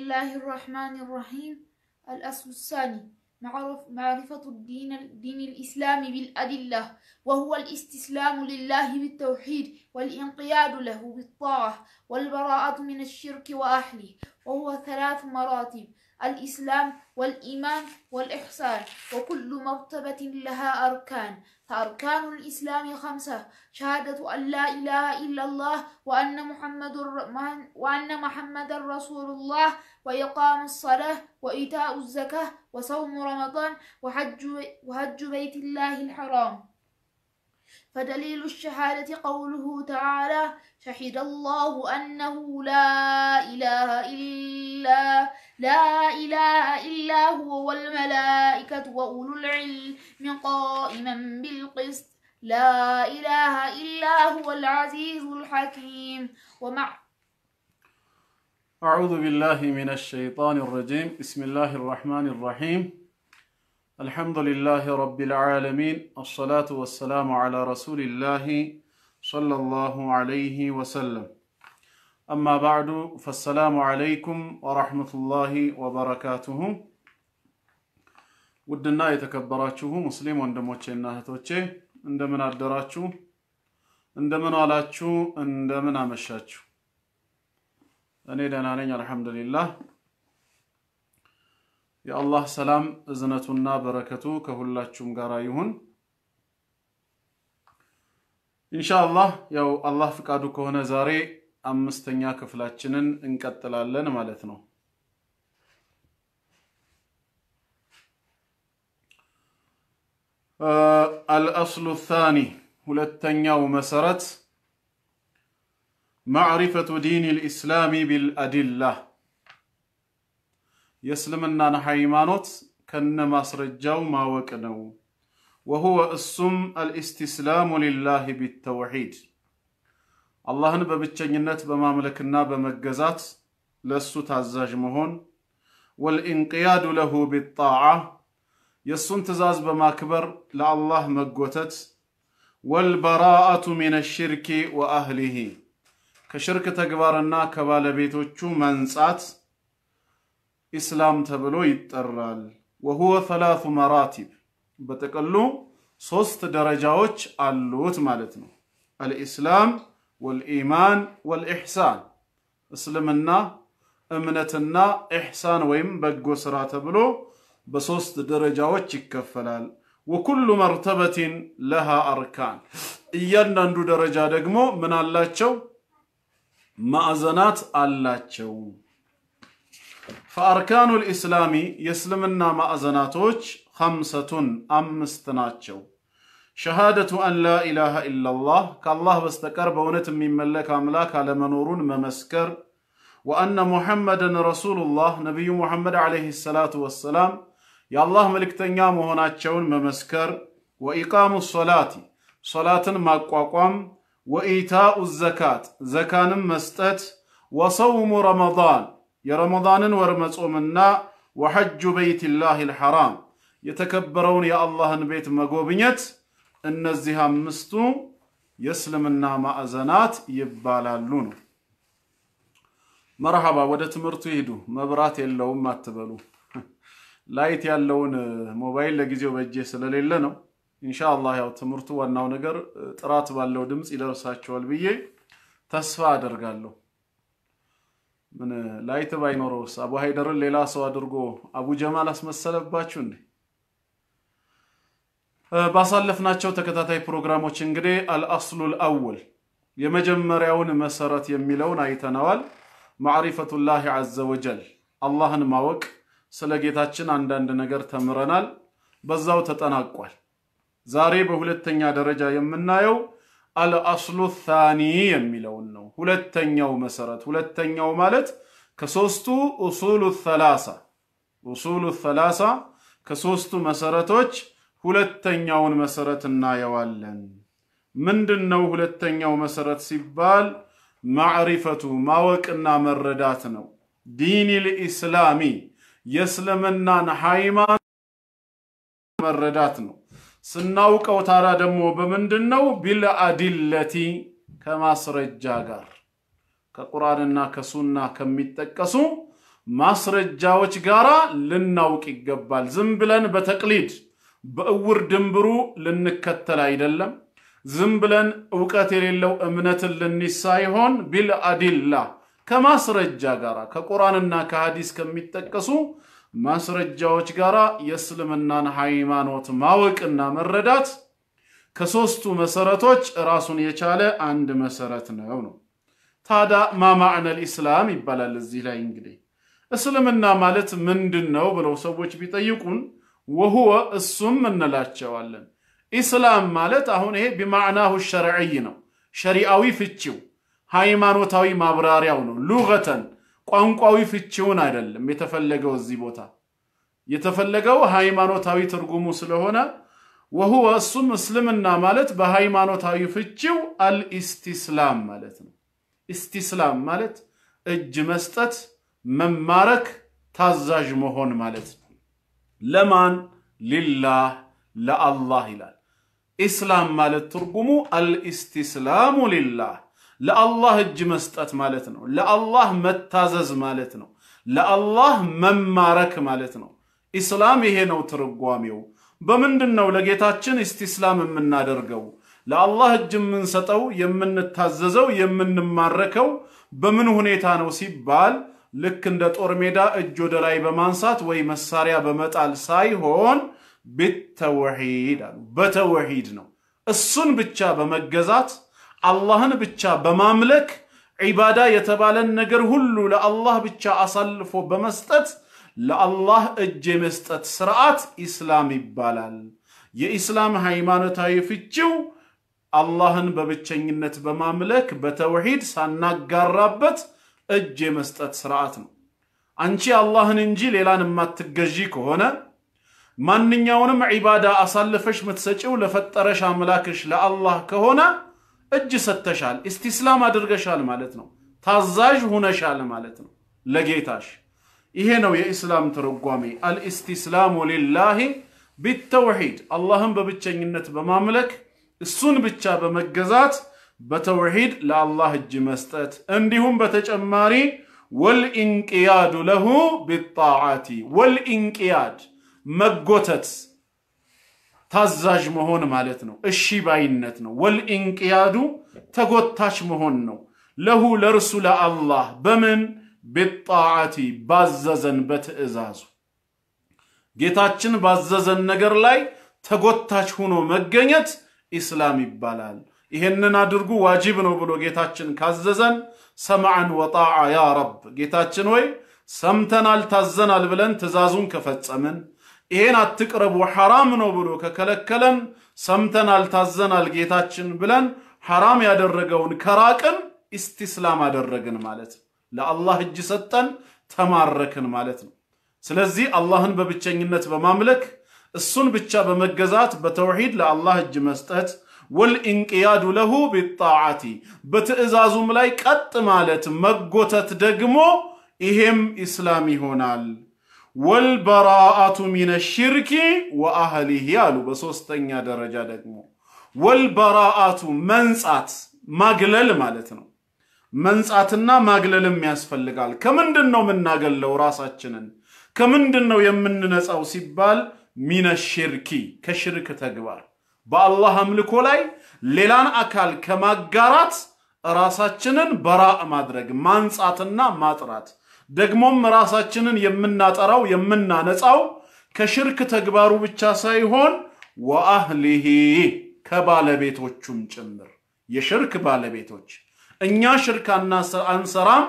الله الرحمن الرحيم الأصل الثاني معرفة الدين الدين الإسلام بالأدلة وهو الاستسلام لله بالتوحيد والانقياد له بالطاعة والبراءة من الشرك وأهله وهو ثلاث مراتب الإسلام والإيمان والإحسان وكل مرتبة لها أركان فأركان الإسلام خمسة شهادة أن لا إله إلا الله وأن محمد وأن محمد رسول الله وإقام الصلاة وإيتاء الزكاة وصوم رمضان وحج وحج بيت الله الحرام فدليل الشهادة قوله تعالى شهد الله أنه لا إله إلا لا إله إلا هو والملائكة وأولو العلم قائما بالقسط لا إله إلا هو العزيز الحكيم ومع أعوذ بالله من الشيطان الرجيم بسم الله الرحمن الرحيم الحمد لله رب العالمين الصلاة والسلام على رسول الله صلى الله عليه وسلم أما بعد فالسلام عليكم ورحمة الله وبركاته ودنا يتكبراتشوه مسلم وندموتش النهتوتش እንደምን አደራችሁ እንደምን أني دانا አመሻችሁ الحمد لله يا الله سلام ሰላም እዝነቱና كهلاتشو ከሁላችሁም إن شاء الله ያው الله فكادو كهنا زاري አምስተኛ ክፍላችንን እንቀጥላለን ማለት ነው الأصل الثاني هل مسرت معرفة دين الإسلام بالأدلة يسلمنا نحيمانوت كنما سرجاو ما وكنو وهو السم الاستسلام لله بالتوحيد አላህን በብቸኝነት በማምለክና በመገዛት ለእሱ ታዛዥ መሆን ወልኢንቅያዱ ለሁ ቢጣዓ የእሱን ትእዛዝ በማክበር ለአላህ መጎተት ወልበራአቱ ሚን ሽርኪ ወአህሊሂ ከሽርክ ተግባርና ከባለቤቶቹ መንጻት ኢስላም ተብሎ ይጠራል። ወሁወ ሰላቱ መራቲብ በጥቅሉ ሶስት ደረጃዎች አሉት ማለት ነው። አልኢስላም والإيمان والإحسان اسلمنا امنتنا إحسان ويم بقو سراتبلو بصوست درجة وشك فلال وكل مرتبة لها أركان إيانا ندو درجة دقمو من اللاتشو مأزنات اللاتشو فأركان الإسلامي يسلمنا مأزناتوش خمسة أمستناتشو ሸሃደቱ አን ላ ኢላሃ ኢላላህ ከአላህ በስተቀር በእውነት የሚመለክ አምላክ አለመኖሩን መመስከር፣ ወአነ ሙሐመድን ረሱሉላህ ነቢዩ ሙሐመድ ዓለይሂ ሰላቱ ወሰላም የአላህ መልእክተኛ መሆናቸውን መመስከር፣ ወኢቃሙ ሶላቲ ሶላትን ማቋቋም፣ ወኢታኡ ዘካት ዘካንም መስጠት፣ ወሰውሙ ረመዳን የረመዳንን ወር መጾምና ወሐጁ በይትላሂል ሐራም የተከበረውን የአላህን ቤት መጎብኘት እነዚህ አምስቱ የእስልምና ማዕዘናት ይባላሉ ነው። መርሃባ ወደ ትምህርቱ ይሄዱ መብራት የለውም አትበሉ። ላይት ያለውን ሞባይል ለጊዜው በእጄ ስለሌለ ነው። ኢንሻአላህ ያው ትምህርቱ ዋናው ነገር ጥራት ባለው ድምፅ ይደርሳቸዋል ብዬ ተስፋ አደርጋለሁ። ምን ላይት ባይኖረውስ አቡ ሀይደርን ሌላ ሰው አድርጎ አቡ ጀማል አስመሰለባችሁ እንዴ? ባሳለፍናቸው ተከታታይ ፕሮግራሞች እንግዲህ አልአስሉል አወል የመጀመሪያውን መሰረት የሚለውን አይተነዋል። ማዕሪፈቱላህ አዘ ወጀል አላህን ማወቅ ስለ ጌታችን አንዳንድ ነገር ተምረናል። በዛው ተጠናቋል። ዛሬ በሁለተኛ ደረጃ የምናየው አልአስሉ ታኒ የሚለውን ነው። ሁለተኛው መሰረት ሁለተኛው ማለት ከሶስቱ ኡሱሉ ሰላሳ ኡሱሉ ሰላሳ ከሶስቱ መሰረቶች ሁለተኛውን መሰረት እናየዋለን። ምንድን ነው ሁለተኛው መሰረት ሲባል ማዕሪፈቱ ማወቅና መረዳት ነው። ዲን ልኢስላሚ የእስልምናን ሃይማኖት መረዳት ነው። ስናውቀው ታራ ደግሞ በምንድን ነው? ቢልአዲለቲ ከማስረጃ ጋር ከቁርአንና ከሱና ከሚጠቀሱ ማስረጃዎች ጋር ልናውቅ ይገባል። ዝም ብለን በተቅሊድ በእውር ድንብሩ ልንከተል አይደለም። ዝም ብለን እውቀት የሌለው እምነትን ልንይዝ ሳይሆን ቢልአዲላ ከማስረጃ ጋር ከቁርአንና ከሐዲስ ከሚጠቀሱ ማስረጃዎች ጋር የእስልምናን ሃይማኖት ማወቅና መረዳት ከሶስቱ መሰረቶች ራሱን የቻለ አንድ መሰረት ነው ነው። ታዲያ ማማዕነል ኢስላም ይባላል። እዚህ ላይ እንግዲህ እስልምና ማለት ምንድን ነው ብለው ሰዎች ቢጠይቁን ወሁወ እሱም እንላቸዋለን። ኢስላም ማለት አሁን ይሄ ቢማዕናሁ ሸርዕይ ነው፣ ሸሪአዊ ፍቺው ሃይማኖታዊ ማብራሪያው ነው። ሉገተን ቋንቋዊ ፍቺውን አይደለም የተፈለገው እዚህ ቦታ የተፈለገው ሃይማኖታዊ ትርጉሙ ስለሆነ ወሁወ እሱም እስልምና ማለት በሃይማኖታዊ ፍቺው አልኢስቲስላም ማለት ነው። ኢስቲስላም ማለት እጅ መስጠት፣ መማረክ፣ ታዛዥ መሆን ማለት ነው። ለማን ሊላህ ለአላህ ይላል። ኢስላም ማለት ትርጉሙ አልኢስቲስላሙ ሊላህ ለአላህ እጅ መስጠት ማለት ነው። ለአላህ መታዘዝ ማለት ነው። ለአላህ መማረክ ማለት ነው። ኢስላም ይሄ ነው ትርጓሜው። በምንድን ነው ለጌታችን ኢስቲስላም የምናደርገው? ለአላህ እጅ የምንሰጠው፣ የምንታዘዘው፣ የምንማረከው በምን ሁኔታ ነው ሲባል ልክ እንደ ጦር ሜዳ እጅ ወደ ላይ በማንሳት ወይ መሳሪያ በመጣል ሳይሆን ቢተውሂድ አሉ። በተውሂድ ነው። እሱን ብቻ በመገዛት አላህን ብቻ በማምለክ ዒባዳ የተባለን ነገር ሁሉ ለአላህ ብቻ አሳልፎ በመስጠት ለአላህ እጅ የመስጠት ስርዓት ኢስላም ይባላል። የኢስላም ሃይማኖታዊ ፍቺው አላህን በብቸኝነት በማምለክ በተውሂድ ሳናጋራበት እጅ የመስጠት ስርዓት ነው። አንቺ አላህን እንጂ ሌላን የማትገዢ ከሆነ ማንኛውንም ዒባዳ አሳልፈሽ ምትሰጪው ለፈጠረሽ አምላክሽ ለአላህ ከሆነ እጅ ሰጥተሻል፣ እስቲስላም አድርገሻል ማለት ነው። ታዛዥ ሁነሻል ማለት ነው ለጌታሽ። ይሄ ነው የኢስላም ትርጓሜ፣ አልኢስቲስላሙ ሊላሂ ቢተውሒድ፣ አላህን በብቸኝነት በማምለክ እሱን ብቻ በመገዛት بتوحيد لا الله الجمستت انديهم بتجماري والانقياد له بالطاعات والانقياد መጎተት ታዛዥ መሆን ማለት ነው። እሺ ባይነት ነው። ወልኢንቅያዱ ተጎታች መሆን ነው። ለሁ ለእርሱ ለአላህ በምን ቢጣዓቲ ባዘዘን በትእዛዙ ጌታችን ባዘዘን ነገር ላይ ተጎታች ሆኖ መገኘት ኢስላም ይባላል። ይሄንን አድርጉ ዋጅብ ነው ብሎ ጌታችን ካዘዘን ሰማዕን ወጣዓ ያ ረብ ጌታችን ወይ ሰምተናል ታዘናል ብለን ትእዛዙን ከፈጸምን ይሄን አትቅረቡ ሐራም ነው ብሎ ከከለከለን ሰምተናል ታዘናል ጌታችን ብለን ሐራም ያደረገውን ከራቅን ኢስቲስላም አደረግን ማለት ለአላህ እጅ ሰጠን ተማረክን ማለት ነው። ስለዚህ አላህን በብቸኝነት በማምለክ እሱን ብቻ በመገዛት በተውሂድ ለአላህ እጅ መስጠት ወልእንቅያዱ ለሁ ቢጣዓቲ በትእዛዙም ላይ ቀጥ ማለት መጎተት ደግሞ ይሄም ኢስላም ይሆናል። ወልበራአቱ ሚነ ሽርኪ ወአህሊህ አሉ። በሶስተኛ ደረጃ ደግሞ ወልበራአቱ መንጻት ማግለል ማለት ነው። መንጻትና ማግለልም ያስፈልጋል። ከምንድን ነው የምናገለው ራሳችንን? ከምንድን ነው የምንነጻው ሲባል ሚነ ሽርኪ ከሽርክ ተግባር በአላህ አምልኮ ላይ ሌላን አካል ከማጋራት ራሳችንን በራእ ማድረግ ማንጻትና ማጥራት ደግሞም ራሳችንን የምናጠራው የምናነጻው ከሽርክ ተግባሩ ብቻ ሳይሆን ወአህሊሂ ከባለቤቶቹም ጭምር የሽርክ ባለቤቶች እኛ ሽርክ አንሰራም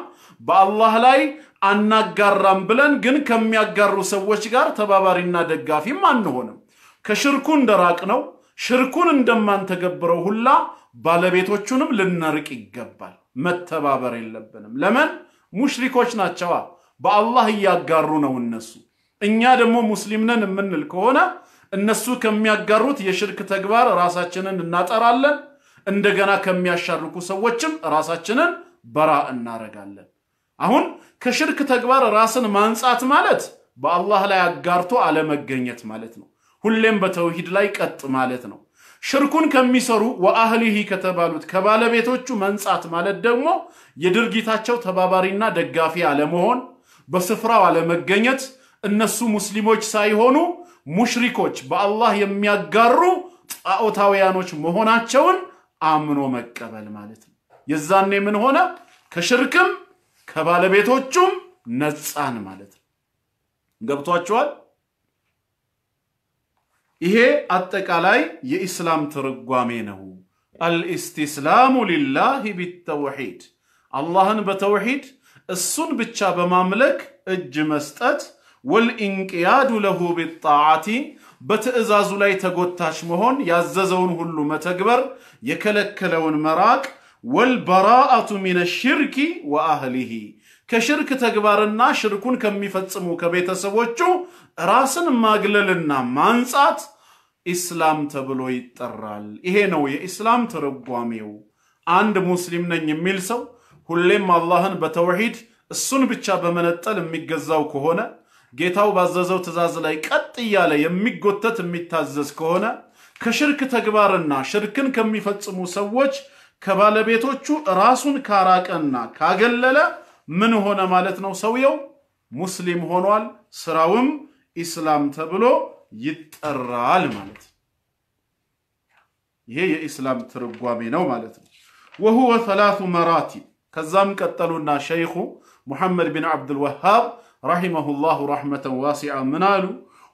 በአላህ ላይ አናጋራም ብለን ግን ከሚያጋሩ ሰዎች ጋር ተባባሪና ደጋፊም አንሆንም። ከሽርኩ እንደራቅ ነው። ሽርኩን እንደማንተገብረው ሁላ ባለቤቶቹንም ልንርቅ ይገባል። መተባበር የለብንም። ለምን? ሙሽሪኮች ናቸዋ። በአላህ እያጋሩ ነው እነሱ። እኛ ደግሞ ሙስሊም ነን የምንል ከሆነ እነሱ ከሚያጋሩት የሽርክ ተግባር ራሳችንን እናጠራለን። እንደገና ከሚያሻርኩ ሰዎችም ራሳችንን በራ እናረጋለን። አሁን ከሽርክ ተግባር ራስን ማንጻት ማለት በአላህ ላይ አጋርቶ አለመገኘት ማለት ነው። ሁሌም በተውሂድ ላይ ቀጥ ማለት ነው። ሽርኩን ከሚሰሩ ወአህሊሂ ከተባሉት ከባለቤቶቹ መንጻት ማለት ደግሞ የድርጊታቸው ተባባሪና ደጋፊ አለመሆን፣ በስፍራው አለመገኘት፣ እነሱ ሙስሊሞች ሳይሆኑ ሙሽሪኮች በአላህ የሚያጋሩ ጣዖታውያኖች መሆናቸውን አምኖ መቀበል ማለት ነው። የዛኔ ምን ሆነ? ከሽርክም ከባለቤቶቹም ነፃን ማለት ነው። ገብቷችኋል? إيه أتكالاي يإسلام ترقوامينه الاستسلام لله بالتوحيد الله بتوحيد السن بتشاب مملك الجمستات والإنقياد له بالطاعة በትዕዛዙ ላይ ተጎታች መሆን ያዘዘውን ሁሉ يكلك لون مراك والبراءة من الشرك وأهله ከሽርክ ተግባርና ሽርኩን ከሚፈጽሙ ከቤተሰቦቹ ራስን ማግለልና ማንጻት ኢስላም ተብሎ ይጠራል። ይሄ ነው የኢስላም ትርጓሜው። አንድ ሙስሊም ነኝ የሚል ሰው ሁሌም አላህን በተውሂድ እሱን ብቻ በመነጠል የሚገዛው ከሆነ ጌታው ባዘዘው ትእዛዝ ላይ ቀጥ እያለ የሚጎተት የሚታዘዝ ከሆነ ከሽርክ ተግባርና ሽርክን ከሚፈጽሙ ሰዎች ከባለቤቶቹ ራሱን ካራቀና ካገለለ من هنا مالتنا وسويو مسلم هونوال سراوم اسلام تبلو يترى المالت هي اسلام ترقوامي نو مالتنا وهو ثلاث مراتي كزام كتلونا شيخ محمد بن عبد الوهاب رحمه الله رحمة واسعة منالو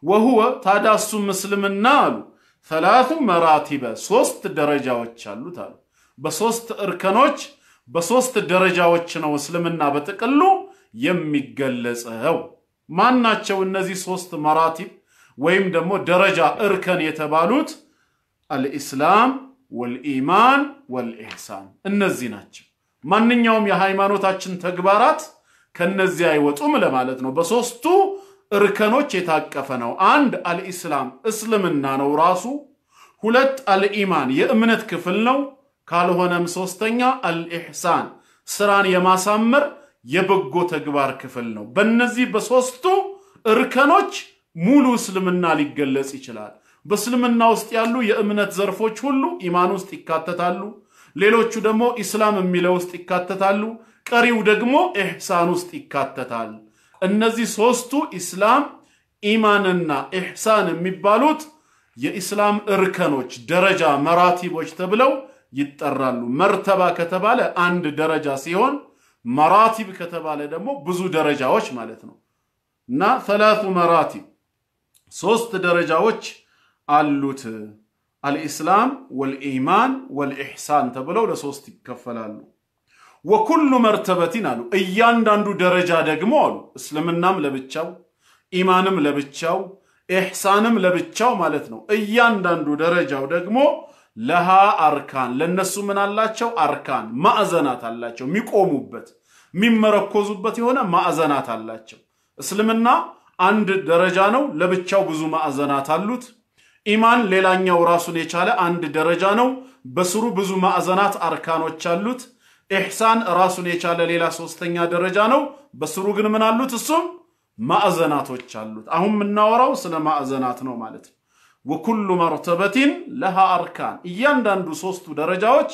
وهو تاداس مسلم النالو ثلاث مراتب سوست درجة وچالو تالو بسوست اركنوچ በሶስት ደረጃዎች ነው እስልምና በጥቅሉ የሚገለጸው። ማናቸው እነዚህ ሶስት መራቲብ ወይም ደግሞ ደረጃ እርከን የተባሉት? አልኢስላም ወልኢማን ወልኢሕሳን እነዚህ ናቸው። ማንኛውም የሃይማኖታችን ተግባራት ከነዚህ አይወጡም ለማለት ነው። በሶስቱ እርከኖች የታቀፈ ነው። አንድ አልኢስላም እስልምና ነው ራሱ። ሁለት አልኢማን የእምነት ክፍል ነው። ካልሆነም ሶስተኛ አልኢሕሳን ስራን የማሳመር የበጎ ተግባር ክፍል ነው። በእነዚህ በሶስቱ እርከኖች ሙሉ እስልምና ሊገለጽ ይችላል። በእስልምና ውስጥ ያሉ የእምነት ዘርፎች ሁሉ ኢማን ውስጥ ይካተታሉ። ሌሎቹ ደግሞ ኢስላም የሚለው ውስጥ ይካተታሉ። ቀሪው ደግሞ ኢሕሳን ውስጥ ይካተታል። እነዚህ ሶስቱ ኢስላም፣ ኢማንና ኢሕሳን የሚባሉት የኢስላም እርከኖች፣ ደረጃ፣ መራቲቦች ተብለው ይጠራሉ። መርተባ ከተባለ አንድ ደረጃ ሲሆን መራቲብ ከተባለ ደግሞ ብዙ ደረጃዎች ማለት ነው እና ሰላቱ መራቲብ ሶስት ደረጃዎች አሉት። አልኢስላም ወልኢማን ወልኢሕሳን ተብለው ለሶስት ይከፈላሉ። ወኩሉ መርተበቲን አሉ እያንዳንዱ ደረጃ ደግሞ አሉ እስልምናም ለብቻው ኢማንም ለብቻው ኢሕሳንም ለብቻው ማለት ነው። እያንዳንዱ ደረጃው ደግሞ ለሃ አርካን ለነሱ ምን አላቸው? አርካን ማዕዘናት አላቸው። የሚቆሙበት የሚመረኮዙበት የሆነ ማዕዘናት አላቸው። እስልምና አንድ ደረጃ ነው፣ ለብቻው ብዙ ማዕዘናት አሉት። ኢማን ሌላኛው ራሱን የቻለ አንድ ደረጃ ነው፣ በስሩ ብዙ ማዕዘናት አርካኖች አሉት። ኢሕሳን ራሱን የቻለ ሌላ ሶስተኛ ደረጃ ነው፣ በስሩ ግን ምን አሉት? እሱም ማዕዘናቶች አሉት። አሁን የምናወራው ስለ ማዕዘናት ነው ማለት ነው። ወኩሉ መርተበቲን ለሃ አርካን፣ እያንዳንዱ ሶስቱ ደረጃዎች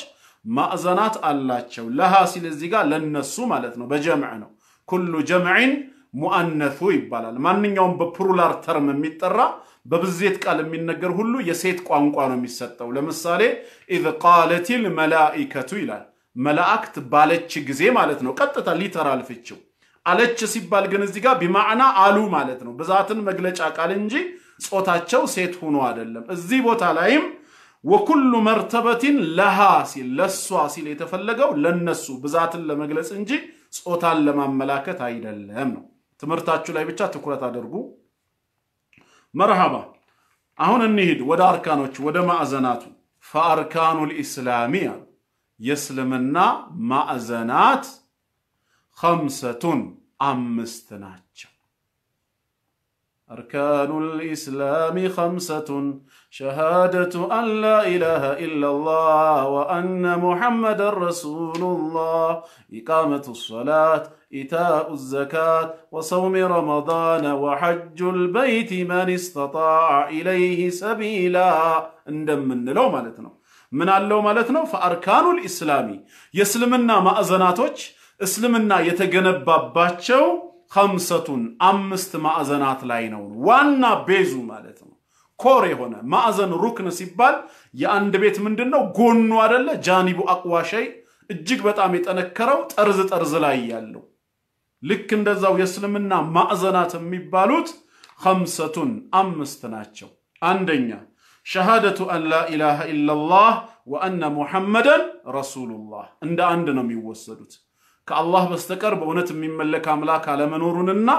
ማዕዘናት አላቸው። ለሃ ሲል እዚህ ጋር ለነሱ ማለት ነው፣ በጀምዕ ነው። ኩሉ ጀምዕን ሙአነሱ ይባላል። ማንኛውም በፕሩላር ተርም የሚጠራ በብዜት ቃል የሚነገር ሁሉ የሴት ቋንቋ ነው የሚሰጠው። ለምሳሌ ኢዝ ቃለቲል መላኢከቱ ይላል። መላእክት ባለች ጊዜ ማለት ነው። ቀጥታ ሊተራል ፍቺው አለች ሲባል ግን እዚህ ጋር ቢማዕና አሉ ማለት ነው። ብዛትን መግለጫ ቃል እንጂ ጾታቸው ሴት ሆኖ አይደለም። እዚህ ቦታ ላይም ወኩሉ መርተበቲን ለሃ ሲል ለሷ ሲል የተፈለገው ለነሱ ብዛትን ለመግለጽ እንጂ ጾታን ለማመላከት አይደለም ነው። ትምህርታችሁ ላይ ብቻ ትኩረት አድርጉ። መርሃባ። አሁን እንሂድ ወደ አርካኖቹ ወደ ማዕዘናቱ። ፈአርካኑ ልኢስላሚ አሉ የእስልምና ማዕዘናት ኸምሰቱን አምስት ናቸው። أركان الإسلام خمسة شهادة أن لا إله إلا الله وأن محمد رسول الله إقامة الصلاة إيتاء الزكاة وصوم رمضان وحج البيت من استطاع إليه سبيلا اندمن لو مالتنا من الله مالتنا فأركان الإسلام يسلمنا أزناتوش اسلمنا يتجنب باباتشو ከምሰቱን አምስት ማዕዘናት ላይ ነው። ዋና ቤዙ ማለት ነው። ኮር የሆነ ማዕዘን ሩክን ሲባል የአንድ ቤት ምንድን ነው ጎኑ አደለ? ጃኒቡ አቅዋሸይ እጅግ በጣም የጠነከረው ጠርዝ ጠርዝ ላይ ያለው ልክ እንደዛው የእስልምና ማዕዘናት የሚባሉት ከምሰቱን አምስት ናቸው። አንደኛ ሸሃደቱ አን ላኢላሃ ኢላላህ ወአነ ሙሐመደን ረሱሉላህ እንደ አንድ ነው የሚወሰዱት። ከአላህ በስተቀር በእውነት የሚመለክ አምላክ አለመኖሩንና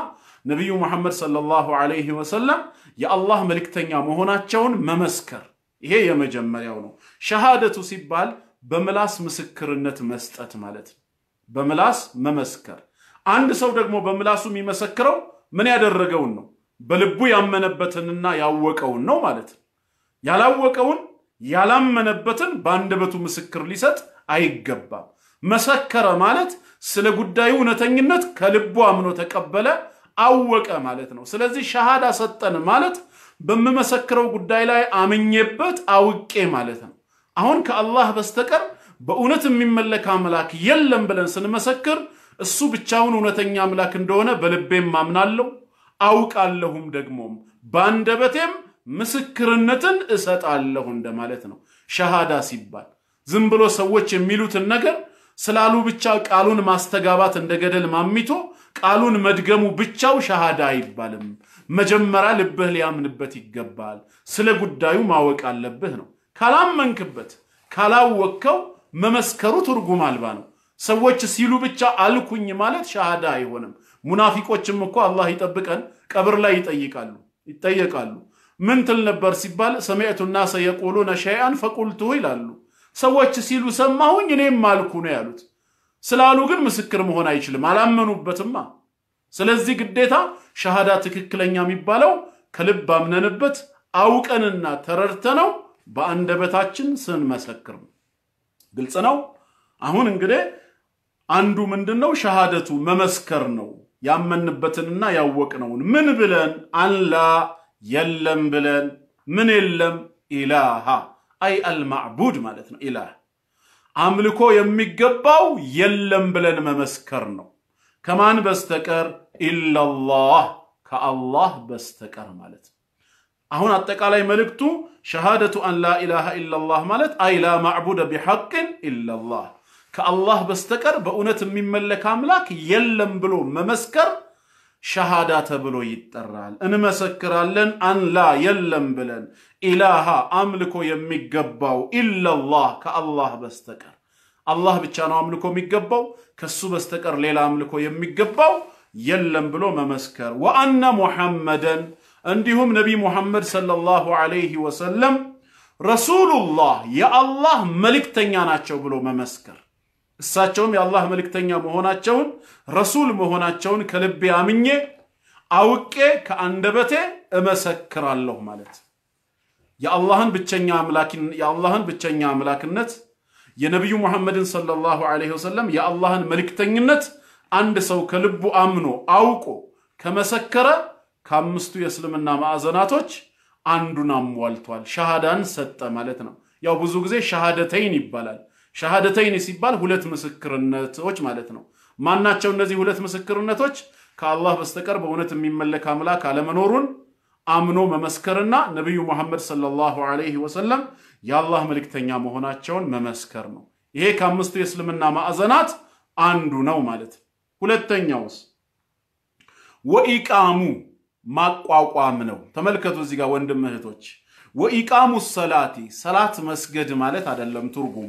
ነቢዩ ሙሐመድ ሰለላሁ ዐለይሂ ወሰለም የአላህ መልእክተኛ መሆናቸውን መመስከር ይሄ የመጀመሪያው ነው። ሸሃደቱ ሲባል በምላስ ምስክርነት መስጠት ማለት ነው። በምላስ መመስከር። አንድ ሰው ደግሞ በምላሱ የሚመሰክረው ምን ያደረገውን ነው? በልቡ ያመነበትንና ያወቀውን ነው ማለት ነው። ያላወቀውን ያላመነበትን በአንደበቱ ምስክር ሊሰጥ አይገባም። መሰከረ ማለት ስለ ጉዳዩ እውነተኝነት ከልቡ አምኖ ተቀበለ፣ አወቀ ማለት ነው። ስለዚህ ሸሃዳ ሰጠን ማለት በምመሰክረው ጉዳይ ላይ አምኜበት አውቄ ማለት ነው። አሁን ከአላህ በስተቀር በእውነት የሚመለክ አምላክ የለም ብለን ስንመሰክር እሱ ብቻውን እውነተኛ አምላክ እንደሆነ በልቤም አምናለሁ አውቃለሁም፣ ደግሞም በአንደበቴም ምስክርነትን እሰጣለሁ እንደማለት ነው። ሸሃዳ ሲባል ዝም ብሎ ሰዎች የሚሉትን ነገር ስላሉ ብቻ ቃሉን ማስተጋባት እንደ ገደል ማሚቶ ቃሉን መድገሙ ብቻው ሻሃዳ አይባልም። መጀመሪያ ልብህ ሊያምንበት ይገባል። ስለ ጉዳዩ ማወቅ አለብህ ነው። ካላመንክበት፣ ካላወቅከው መመስከሩ ትርጉም አልባ ነው። ሰዎች ሲሉ ብቻ አልኩኝ ማለት ሻሃዳ አይሆንም። ሙናፊቆችም እኮ አላህ ይጠብቀን፣ ቀብር ላይ ይጠይቃሉ ይጠየቃሉ። ምን ትል ነበር ሲባል ሰሚዕቱ ናሰ የቁሉነ ሸይአን ፈቁልቱ ይላሉ። ሰዎች ሲሉ ሰማሁኝ፣ እኔም አልኩ ነው ያሉት። ስላሉ ግን ምስክር መሆን አይችልም፣ አላመኑበትማ። ስለዚህ ግዴታ ሸሃዳ ትክክለኛ የሚባለው ከልብ አምነንበት አውቀንና ተረድተነው በአንደበታችን ስንመሰክር ነው። ግልጽ ነው። አሁን እንግዲህ አንዱ ምንድን ነው ሸሃደቱ መመስከር ነው። ያመንበትንና ያወቅነውን ምን ብለን አንላ የለም ብለን ምን የለም ኢላሃ አይ አልማዕቡድ ማለት ነው። ኢላህ አምልኮ የሚገባው የለም ብለን መመስከር ነው። ከማን በስተቀር ኢላላህ፣ ከአላህ በስተቀር ማለት ነው። አሁን አጠቃላይ መልእክቱ ሸሃደቱ አን ላኢላሃ ኢላላህ ማለት አይ ላ ማዕቡደ ቢሐቅን ኢላላህ፣ ከአላህ በስተቀር በእውነት የሚመለክ አምላክ የለም ብሎ መመስከር ሸሃዳ ተብሎ ይጠራል። እንመሰክራለን አንላ የለም ብለን ኢላሃ አምልኮ የሚገባው ኢለላህ ከአላህ በስተቀር አላህ ብቻ ነው አምልኮ የሚገባው፣ ከሱ በስተቀር ሌላ አምልኮ የሚገባው የለም ብሎ መመስከር ወአነ ሙሐመደን እንዲሁም ነቢ ሙሐመድ ሰለላሁ ዐለይሂ ወሰለም ረሱሉላህ የአላህ መልእክተኛ ናቸው ብሎ መመስከር እሳቸውም የአላህ መልእክተኛ መሆናቸውን ረሱል መሆናቸውን ከልቤ አምኜ አውቄ ከአንደበቴ እመሰክራለሁ ማለት የአላህን ብቸኛ የአላህን ብቸኛ አምላክነት የነቢዩ ሙሐመድን ሰለላሁ ዐለይሂ ወሰለም የአላህን መልእክተኝነት አንድ ሰው ከልቡ አምኖ አውቆ ከመሰከረ ከአምስቱ የእስልምና ማዕዘናቶች አንዱን አሟልቷል። ሻሃዳን ሰጠ ማለት ነው። ያው ብዙ ጊዜ ሻሃደተይን ይባላል። ሸሃደተይን ሲባል ሁለት ምስክርነቶች ማለት ነው። ማናቸው እነዚህ ሁለት ምስክርነቶች? ከአላህ በስተቀር በእውነት የሚመለክ አምላክ አለመኖሩን አምኖ መመስከርና ነቢዩ ሙሐመድ ሰለላሁ ዐለይሂ ወሰለም የአላህ መልእክተኛ መሆናቸውን መመስከር ነው። ይሄ ከአምስቱ የእስልምና ማዕዘናት አንዱ ነው ማለት ነው። ሁለተኛውስ ወኢቃሙ ማቋቋም ነው። ተመልከቱ እዚህ ጋር ወንድም እህቶች፣ ወኢቃሙ ሰላቲ ሰላት መስገድ ማለት አይደለም ትርጉሙ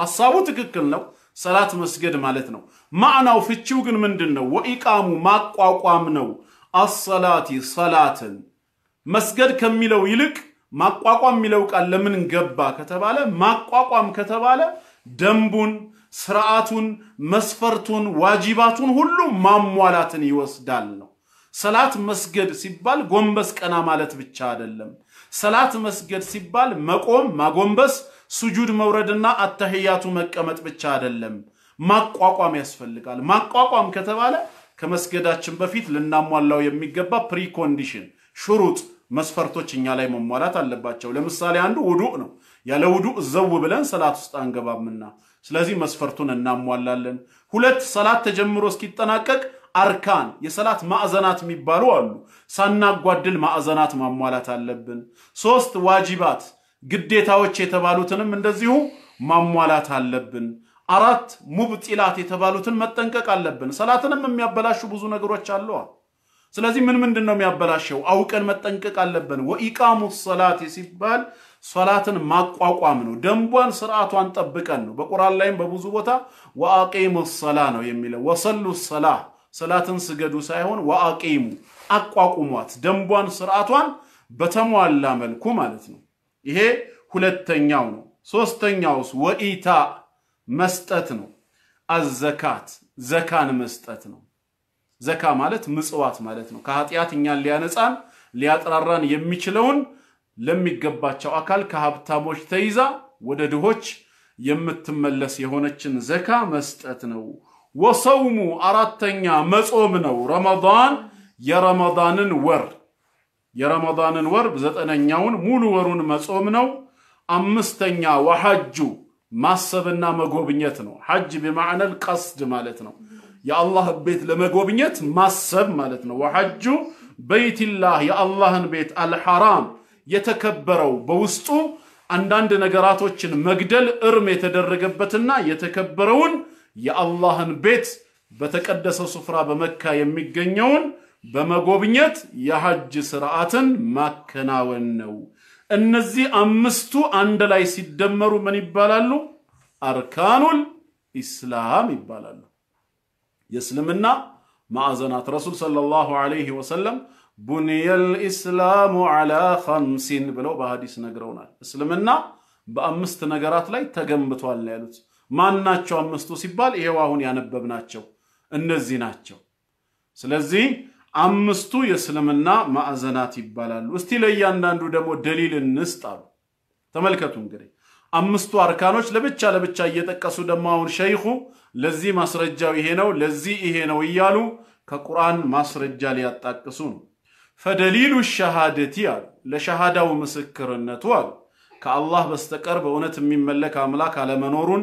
ሐሳቡ ትክክል ነው። ሰላት መስገድ ማለት ነው። ማዕናው ፍቺው ግን ምንድን ነው? ወኢቃሙ ማቋቋም ነው። አሰላቲ ሰላትን መስገድ ከሚለው ይልቅ ማቋቋም የሚለው ቃል ለምን ገባ ከተባለ ማቋቋም ከተባለ ደንቡን፣ ስርዓቱን፣ መስፈርቱን፣ ዋጅባቱን ሁሉ ማሟላትን ይወስዳል ነው። ሰላት መስገድ ሲባል ጎንበስ ቀና ማለት ብቻ አይደለም። ሰላት መስገድ ሲባል መቆም፣ ማጎንበስ ስጁድ መውረድና አተህያቱ መቀመጥ ብቻ አይደለም፣ ማቋቋም ያስፈልጋል። ማቋቋም ከተባለ ከመስገዳችን በፊት ልናሟላው የሚገባ ፕሪኮንዲሽን ሹሩጥ መስፈርቶች እኛ ላይ መሟላት አለባቸው። ለምሳሌ አንዱ ውዱእ ነው። ያለ ውዱእ ዘው ብለን ሰላት ውስጥ አንገባምና ስለዚህ መስፈርቱን እናሟላለን። ሁለት ሰላት ተጀምሮ እስኪጠናቀቅ አርካን የሰላት ማዕዘናት የሚባሉ አሉ። ሳናጓድል ማዕዘናት ማሟላት አለብን። ሶስት ዋጅባት። ግዴታዎች የተባሉትንም እንደዚሁ ማሟላት አለብን። አራት ሙብጢላት የተባሉትን መጠንቀቅ አለብን። ሰላትንም የሚያበላሹ ብዙ ነገሮች አለዋ። ስለዚህ ምን ምንድን ነው የሚያበላሸው? አውቀን መጠንቀቅ አለብን። ወኢቃሙ ሰላት ሲባል ሰላትን ማቋቋም ነው። ደንቧን ስርዓቷን ጠብቀን ነው። በቁርአን ላይም በብዙ ቦታ ወአቂሙ ሰላ ነው የሚለው። ወሰሉ ሰላ ሰላትን ስገዱ ሳይሆን ወአቂሙ አቋቁሟት፣ ደንቧን ስርዓቷን በተሟላ መልኩ ማለት ነው። ይሄ ሁለተኛው ነው። ሶስተኛውስ ወኢታ መስጠት ነው። አዘካት ዘካን መስጠት ነው። ዘካ ማለት ምጽዋት ማለት ነው። ከኃጢአት እኛን ሊያነጻን ሊያጠራራን የሚችለውን ለሚገባቸው አካል ከሀብታሞች ተይዛ ወደ ድሆች የምትመለስ የሆነችን ዘካ መስጠት ነው። ወሰውሙ አራተኛ መጾም ነው። ረመዳን የረመዳንን ወር የረመዳንን ወር ዘጠነኛውን ሙሉ ወሩን መጾም ነው። አምስተኛ ወሐጁ ማሰብና መጎብኘት ነው። ሐጅ ቢማዕነል ቀስድ ማለት ነው። የአላህ ቤት ለመጎብኘት ማሰብ ማለት ነው። ወሐጁ በይትላህ የአላህን ቤት አልሐራም የተከበረው በውስጡ አንዳንድ ነገራቶችን መግደል እርም የተደረገበትና የተከበረውን የአላህን ቤት በተቀደሰው ስፍራ በመካ የሚገኘውን በመጎብኘት የሐጅ ስርዓትን ማከናወን ነው። እነዚህ አምስቱ አንድ ላይ ሲደመሩ ምን ይባላሉ? አርካኑል ኢስላም ይባላሉ። የእስልምና ማዕዘናት ረሱል ሰለላሁ ዐለይሂ ወሰለም ቡንየል ኢስላሙ ዐላ ኸምሲን ብለው በሐዲስ ነግረውናል። እስልምና በአምስት ነገራት ላይ ተገንብቷል ነው ያሉት። ማናቸው አምስቱ ሲባል ይሄው አሁን ያነበብናቸው እነዚህ ናቸው። ስለዚህ አምስቱ የእስልምና ማዕዘናት ይባላሉ። እስቲ ለእያንዳንዱ ደግሞ ደሊል እንስጥ አሉ። ተመልከቱ እንግዲህ አምስቱ አርካኖች ለብቻ ለብቻ እየጠቀሱ ደግሞ አሁን ሸይኹ ለዚህ ማስረጃው ይሄ ነው፣ ለዚህ ይሄ ነው እያሉ ከቁርአን ማስረጃ ሊያጣቅሱ ነው። ፈደሊሉ ሸሃደቲ አሉ፣ ለሸሃዳው ምስክርነቱ አሉ፣ ከአላህ በስተቀር በእውነት የሚመለክ አምላክ አለመኖሩን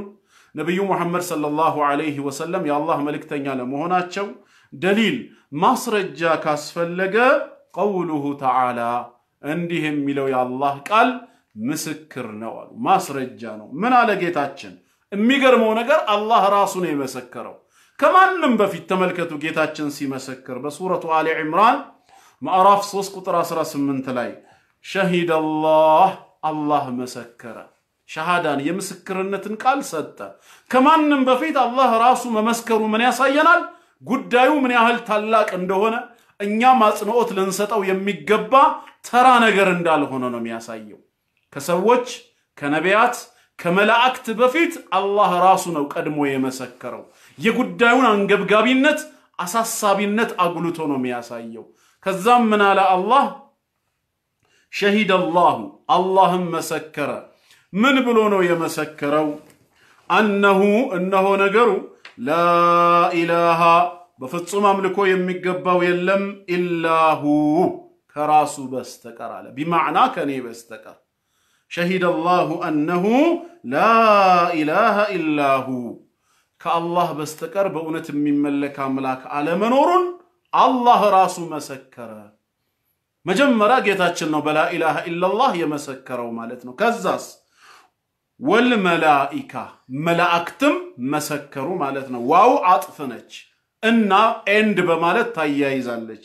ነቢዩ ሙሐመድ ሰለላሁ ዐለይሂ ወሰለም የአላህ መልእክተኛ ለመሆናቸው ደሊል ማስረጃ ካስፈለገ ቀውሉሁ ተዓላ እንዲህ የሚለው የአላህ ቃል ምስክር ነው አሉ። ማስረጃ ነው። ምን አለ ጌታችን? የሚገርመው ነገር አላህ ራሱ ነው የመሰከረው ከማንም በፊት ተመልከቱ። ጌታችን ሲመሰክር በሱረቱ አሊ ዕምራን ማዕራፍ 3 ቁጥር 18 ላይ ሸሂደ አላህ አላህ መሰከረ። ሸሃዳን የምስክርነትን ቃል ሰጠ። ከማንም በፊት አላህ ራሱ መመስከሩ ምን ያሳየናል? ጉዳዩ ምን ያህል ታላቅ እንደሆነ እኛም አጽንኦት ልንሰጠው የሚገባ ተራ ነገር እንዳልሆነ ነው የሚያሳየው። ከሰዎች ከነቢያት ከመላእክት በፊት አላህ ራሱ ነው ቀድሞ የመሰከረው። የጉዳዩን አንገብጋቢነት፣ አሳሳቢነት አጉልቶ ነው የሚያሳየው። ከዛም ምን አለ አላህ ሸሂደ አላሁ አላህም መሰከረ። ምን ብሎ ነው የመሰከረው? አነሁ እነሆ ነገሩ ላኢላሃ በፍጹም አምልኮ የሚገባው የለም ኢላሁ ከራሱ በስተቀር አለ። ቢማዕና ከእኔ በስተቀር ሸሂደ አላሁ አነሁ ላኢላሃ ኢላሁ ከአላህ በስተቀር በእውነት የሚመለክ አምላክ አለመኖሩን አላህ ራሱ መሰከረ። መጀመሪያ ጌታችን ነው በላኢላሃ ኢላላህ የመሰከረው ማለት ነው። ከዛስ ወልመላኢካ መላእክትም መሰከሩ ማለት ነው። ዋው አጥፍ ነች እና ኤንድ በማለት ታያይዛለች።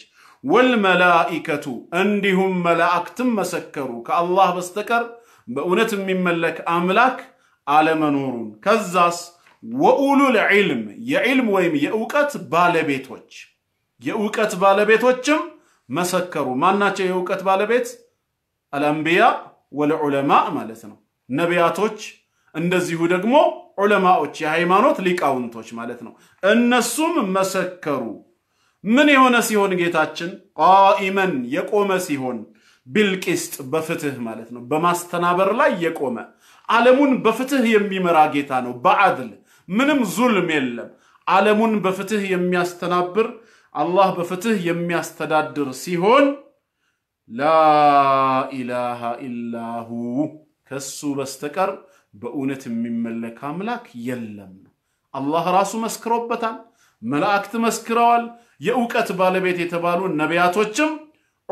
ወልመላኢከቱ እንዲሁም መላእክትም መሰከሩ ከአላህ በስተቀር በእውነት የሚመለክ አምላክ አለመኖሩን። ከዛስ ወኡሉል ዒልም የዒልም ወይም የእውቀት ባለቤቶች የእውቀት ባለቤቶችም መሰከሩ። ማናቸው የእውቀት ባለቤት? አልአንቢያ ወለዑለማ ማለት ነው። ነቢያቶች፣ እንደዚሁ ደግሞ ዑለማዎች የሃይማኖት ሊቃውንቶች ማለት ነው። እነሱም መሰከሩ። ምን የሆነ ሲሆን ጌታችን ቃኢመን የቆመ ሲሆን ቢልቂስጥ በፍትህ ማለት ነው፣ በማስተናበር ላይ የቆመ ዓለሙን በፍትህ የሚመራ ጌታ ነው። በዓድል ምንም ዙልም የለም። ዓለሙን በፍትህ የሚያስተናብር አላህ በፍትህ የሚያስተዳድር ሲሆን ላ ኢላሃ ኢላሁ ከሱ በስተቀር በእውነት የሚመለክ አምላክ የለም ነው። አላህ ራሱ መስክሮበታል። መላእክት መስክረዋል። የእውቀት ባለቤት የተባሉ ነቢያቶችም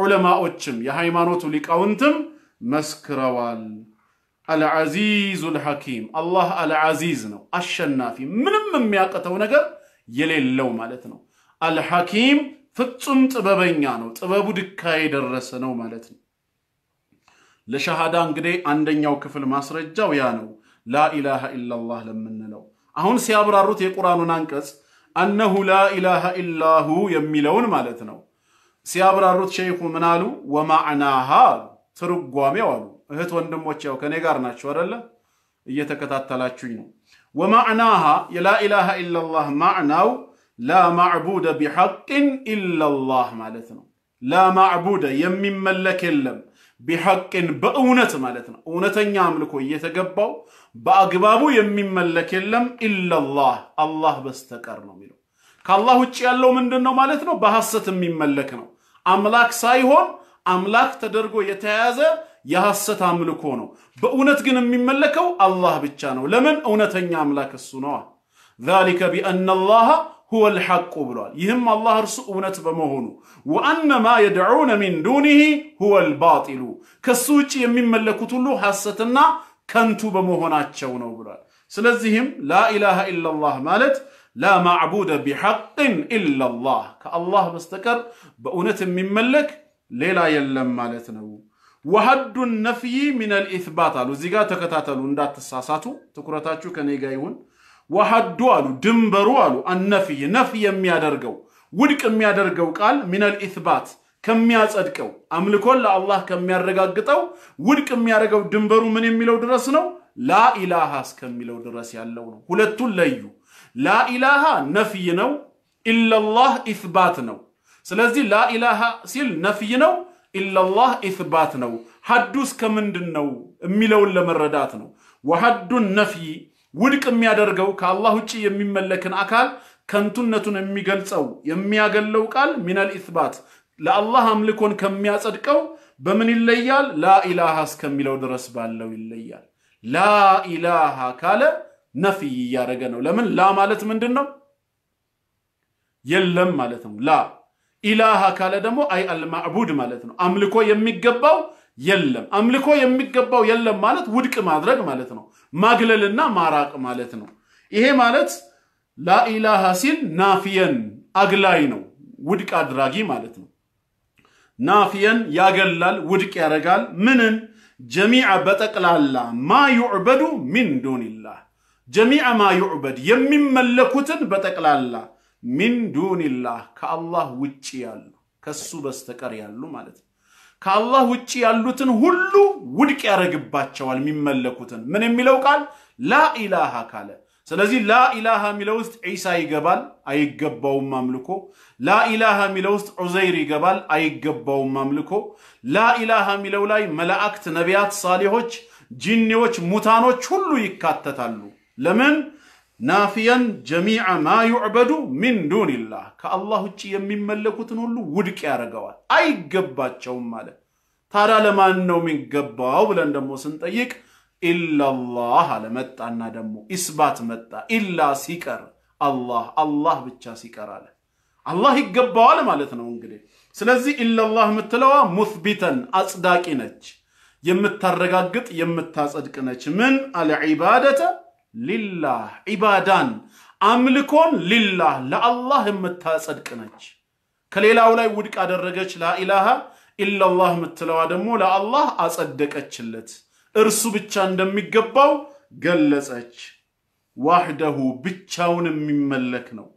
ዑለማዎችም የሃይማኖቱ ሊቃውንትም መስክረዋል። አልዓዚዙ ልሐኪም አላህ አልዓዚዝ ነው፣ አሸናፊ ምንም የሚያቅተው ነገር የሌለው ማለት ነው። አልሐኪም ፍጹም ጥበበኛ ነው፣ ጥበቡ ድካ የደረሰ ነው ማለት ነው። ለሸሃዳ እንግዲህ አንደኛው ክፍል ማስረጃው ያ ነው። ላኢላሃ ኢላላህ ለምንለው አሁን ሲያብራሩት የቁርአኑን አንቀጽ አነሁ ላኢላሃ ኢላሁ የሚለውን ማለት ነው። ሲያብራሩት ሸይኹ ምን አሉ? ወማዕናሃ ትርጓሜው አሉ። እህት ወንድሞች፣ ያው ከኔ ጋር ናቸው አደለ? እየተከታተላችሁኝ ነው። ወማዕናሃ የላኢላሃ ኢላላህ ማዕናው ላ ማዕቡደ ቢሐቅን ኢላላህ ማለት ነው። ላ ማዕቡደ የሚመለክ የለም ቢሐቅን በእውነት ማለት ነው። እውነተኛ አምልኮ እየተገባው በአግባቡ የሚመለክ የለም ኢለላህ አላህ በስተቀር ነው የሚለው። ከአላህ ውጭ ያለው ምንድን ነው ማለት ነው? በሐሰት የሚመለክ ነው። አምላክ ሳይሆን አምላክ ተደርጎ የተያያዘ የሐሰት አምልኮ ነው። በእውነት ግን የሚመለከው አላህ ብቻ ነው። ለምን? እውነተኛ አምላክ እሱ ነዋ። ዛሊከ ቢአነ ሁወ ልሐቁ ብሏል። ይህም አላህ እርሱ እውነት በመሆኑ ወአነማ የድዑነ ሚን ዱኒህ ሁወ ልባጢሉ ከሱ ውጭ የሚመለኩት ሁሉ ሐሰትና ከንቱ በመሆናቸው ነው ብሏል። ስለዚህም ላኢላሃ ኢላላህ ማለት ላ ማዕቡደ ቢሐቅን ኢላላህ ከአላህ በስተቀር በእውነት የሚመለክ ሌላ የለም ማለት ነው። ወሀዱ ነፍይ ሚነል ኢትባት አሉ። እዚህ ጋር ተከታተሉ እንዳትሳሳቱ። ትኩረታችሁ ከኔ ጋር ይሁን። ወሀዱ አሉ ድንበሩ አሉ አነፍይ ነፍ የሚያደርገው ውድቅ የሚያደርገው ቃል ሚነል ኢትባት ከሚያጸድቀው አምልኮን ለአላህ ከሚያረጋግጠው ውድቅ የሚያደርገው ድንበሩ ምን የሚለው ድረስ ነው? ላኢላሃ እስከሚለው ድረስ ያለው ነው። ሁለቱን ለዩ። ላኢላሃ ነፍይ ነው፣ ኢለላህ ኢትባት ነው። ስለዚህ ላኢላሃ ሲል ነፍይ ነው፣ ኢለላህ ኢትባት ነው። ሀዱ እስከምንድን ነው የሚለውን ለመረዳት ነው። ወሀዱን ነፍይ ውድቅ የሚያደርገው ከአላህ ውጭ የሚመለክን አካል ከንቱነቱን የሚገልጸው የሚያገለው ቃል ሚነል ኢስባት ለአላህ አምልኮን ከሚያጸድቀው በምን ይለያል? ላኢላሃ እስከሚለው ድረስ ባለው ይለያል። ላኢላሃ ካለ ነፍይ እያደረገ ነው። ለምን? ላ ማለት ምንድን ነው? የለም ማለት ነው። ላ ኢላሃ ካለ ደግሞ አይ አልማዕቡድ ማለት ነው። አምልኮ የሚገባው የለም። አምልኮ የሚገባው የለም ማለት ውድቅ ማድረግ ማለት ነው። ማግለልና ማራቅ ማለት ነው። ይሄ ማለት ላኢላሃ ሲል ናፊየን አግላይ ነው፣ ውድቅ አድራጊ ማለት ነው። ናፊየን ያገላል፣ ውድቅ ያደርጋል። ምንን ጀሚዐ በጠቅላላ ማ ዩዕበዱ ሚን ዱኒላህ ጀሚዐ ማ ዩዕበድ የሚመለኩትን በጠቅላላ ሚን ዱንላህ ከአላህ ውጭ ያሉ ከሱ በስተቀር ያሉ ማለት ነው። ከአላህ ውጭ ያሉትን ሁሉ ውድቅ ያደረግባቸዋል የሚመለኩትን። ምን የሚለው ቃል ላኢላሃ ካለ ስለዚህ ላኢላሃ የሚለው ውስጥ ዒሳ ይገባል፣ አይገባውም አምልኮ። ላኢላሃ የሚለው ውስጥ ዑዘይር ይገባል፣ አይገባውም አምልኮ። ላኢላሃ የሚለው ላይ መላእክት፣ ነቢያት፣ ሳሌሆች፣ ጂኒዎች፣ ሙታኖች ሁሉ ይካተታሉ። ለምን ናፊያን ጀሚዓ ማ ዩዕበዱ ሚን ዱንላህ ከአላህ ውጭ የሚመለኩትን ሁሉ ውድቅ ያደርገዋል፣ አይገባቸውም ማለት። ታዲያ ለማን ነው የሚገባው ብለን ደግሞ ስንጠይቅ ኢላላህ አለ። መጣና ደግሞ ኢስባት መጣ። ኢላ ሲቀር አላህ አላህ ብቻ ሲቀር አለ። አላህ ይገባዋል ማለት ነው እንግዲህ። ስለዚህ ኢላላህ የምትለዋ ሙስቢተን አጽዳቂ ነች፣ የምታረጋግጥ የምታጸድቅ ነች። ምን አለ ዒባደተ ሊላህ ዒባዳን አምልኮን ሊላህ ለአላህ የምታጸድቅ ነች። ከሌላው ላይ ውድቅ አደረገች። ላኢላሃ ኢላላህ የምትለዋ ደግሞ ለአላህ አጸደቀችለት፣ እርሱ ብቻ እንደሚገባው ገለጸች። ዋህደሁ ብቻውን የሚመለክ ነው።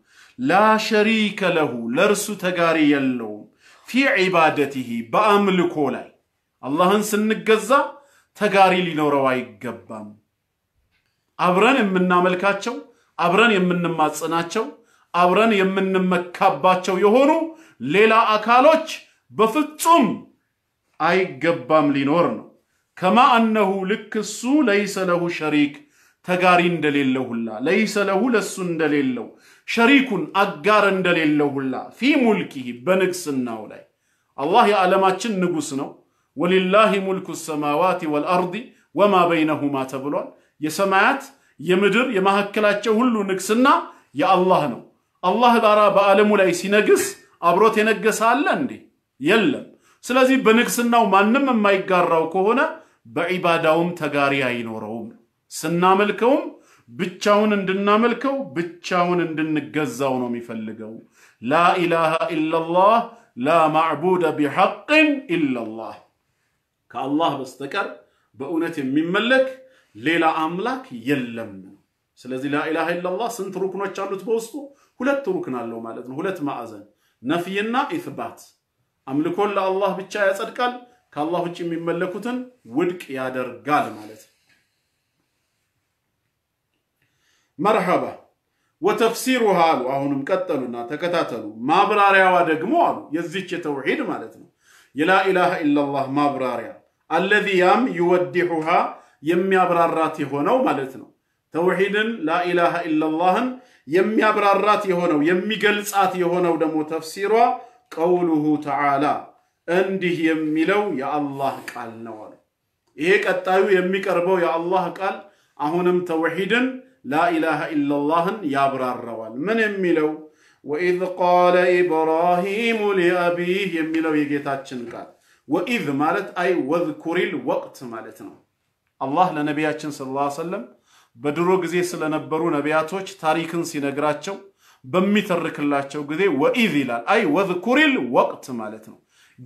ላ ሸሪከ ለሁ ለእርሱ ተጋሪ የለውም። ፊ ዒባደትህ በአምልኮ ላይ አላህን ስንገዛ ተጋሪ ሊኖረው አይገባም። አብረን የምናመልካቸው፣ አብረን የምንማጽናቸው፣ አብረን የምንመካባቸው የሆኑ ሌላ አካሎች በፍጹም አይገባም ሊኖር ነው። ከማ አነሁ ልክ እሱ ለይሰ ለሁ ሸሪክ ተጋሪ እንደሌለው ሁላ ለይሰ ለሁ ለሱ እንደሌለው ሸሪኩን አጋር እንደሌለው ሁላ ፊ ሙልኪህ በንግስናው ላይ አላህ የዓለማችን ንጉስ ነው። ወሊላሂ ሙልኩ ሰማዋት ወልአርድ ወማ በይነሁማ ተብሏል። የሰማያት የምድር የማካከላቸው ሁሉ ንግስና የአላህ ነው። አላህ ዳራ በዓለሙ ላይ ሲነግስ አብሮት የነገሰ አለ እንዴ? የለም። ስለዚህ በንግስናው ማንም የማይጋራው ከሆነ በዒባዳውም ተጋሪ አይኖረውም። ስናመልከውም ብቻውን እንድናመልከው ብቻውን እንድንገዛው ነው የሚፈልገው። ላኢላሃ ኢላላህ ላ ማዕቡደ ቢሐቅን ኢላላህ ከአላህ በስተቀር በእውነት የሚመለክ ሌላ አምላክ የለም ስለዚህ ላኢላሃ ኢላላህ ስንት ሩክኖች አሉት? በውስጡ ሁለት ሩክን አለው ማለት ነው። ሁለት ማዕዘን ነፍይና ኢትባት። አምልኮን ለአላህ ብቻ ያጸድቃል፣ ከአላህ ውጭ የሚመለኩትን ውድቅ ያደርጋል ማለት ነው። መርሐባ ወተፍሲሩሃ አሉ። አሁንም ቀጠሉና ተከታተሉ። ማብራሪያዋ ደግሞ አሉ የዚች የተውሂድ ማለት ነው የላኢላሃ ኢላላህ ማብራሪያ አለዚ ያም ይወዲሑሃ يمي أبراراتي هونو مالتنا توحيدا لا إله إلا الله يمي أبراراتي هونو يمي قلصاتي هونو دمو تفسيرو قوله تعالى أنده يمي لو يا الله قال نوال إيك التايو يمي كربو يا الله قال أهونم توحيدا لا إله إلا الله يا أبراروال من يمي لو وإذ قال إبراهيم لأبيه يمي لو يجي تاتشن قال وإذ مالت أي وذكر الوقت مالتنا አላህ ለነቢያችን ሰለላሁ ዐለይሂ ወሰለም በድሮ ጊዜ ስለነበሩ ነቢያቶች ታሪክን ሲነግራቸው በሚተርክላቸው ጊዜ ወኢዝ ይላል። አይ ወዝኩሪል ወቅት ማለት ነው፣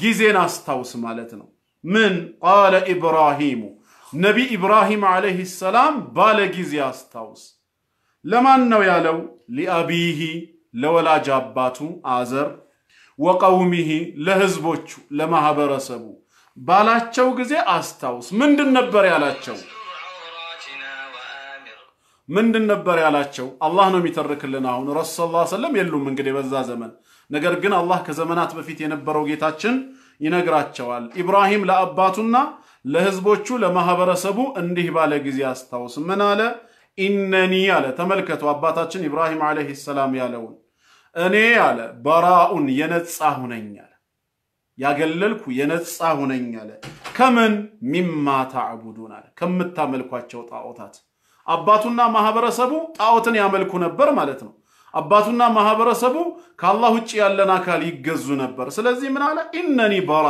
ጊዜን አስታውስ ማለት ነው። ምን ቃለ ኢብራሂሙ ነቢ ኢብራሂም ዓለይህ ሰላም ባለ ጊዜ አስታውስ። ለማን ነው ያለው? ሊአቢሂ ለወላጅ አባቱ አዘር፣ ወቀውሚሂ ለህዝቦቹ ለማህበረሰቡ ባላቸው ጊዜ አስታውስ። ምንድን ነበር ያላቸው? ምንድን ነበር ያላቸው? አላህ ነው የሚተርክልን። አሁን ረሱ ስ ሰለም የሉም እንግዲህ በዛ ዘመን። ነገር ግን አላህ ከዘመናት በፊት የነበረው ጌታችን ይነግራቸዋል። ኢብራሂም ለአባቱና ለህዝቦቹ ለማህበረሰቡ እንዲህ ባለ ጊዜ አስታውስ። ምን አለ? ኢነኒ አለ። ተመልከቱ አባታችን ኢብራሂም ዓለይሂ ሰላም ያለውን እኔ አለ በራኡን የነጻ ሁነኛል ያገለልኩ የነጻ ሁነኝ አለ። ከምን ሚማ ታዕቡዱን አለ፣ ከምታመልኳቸው ጣዖታት። አባቱና ማህበረሰቡ ጣዖትን ያመልኩ ነበር ማለት ነው። አባቱና ማህበረሰቡ ከአላህ ውጭ ያለን አካል ይገዙ ነበር። ስለዚህ ምን አለ? ኢነኒ በራ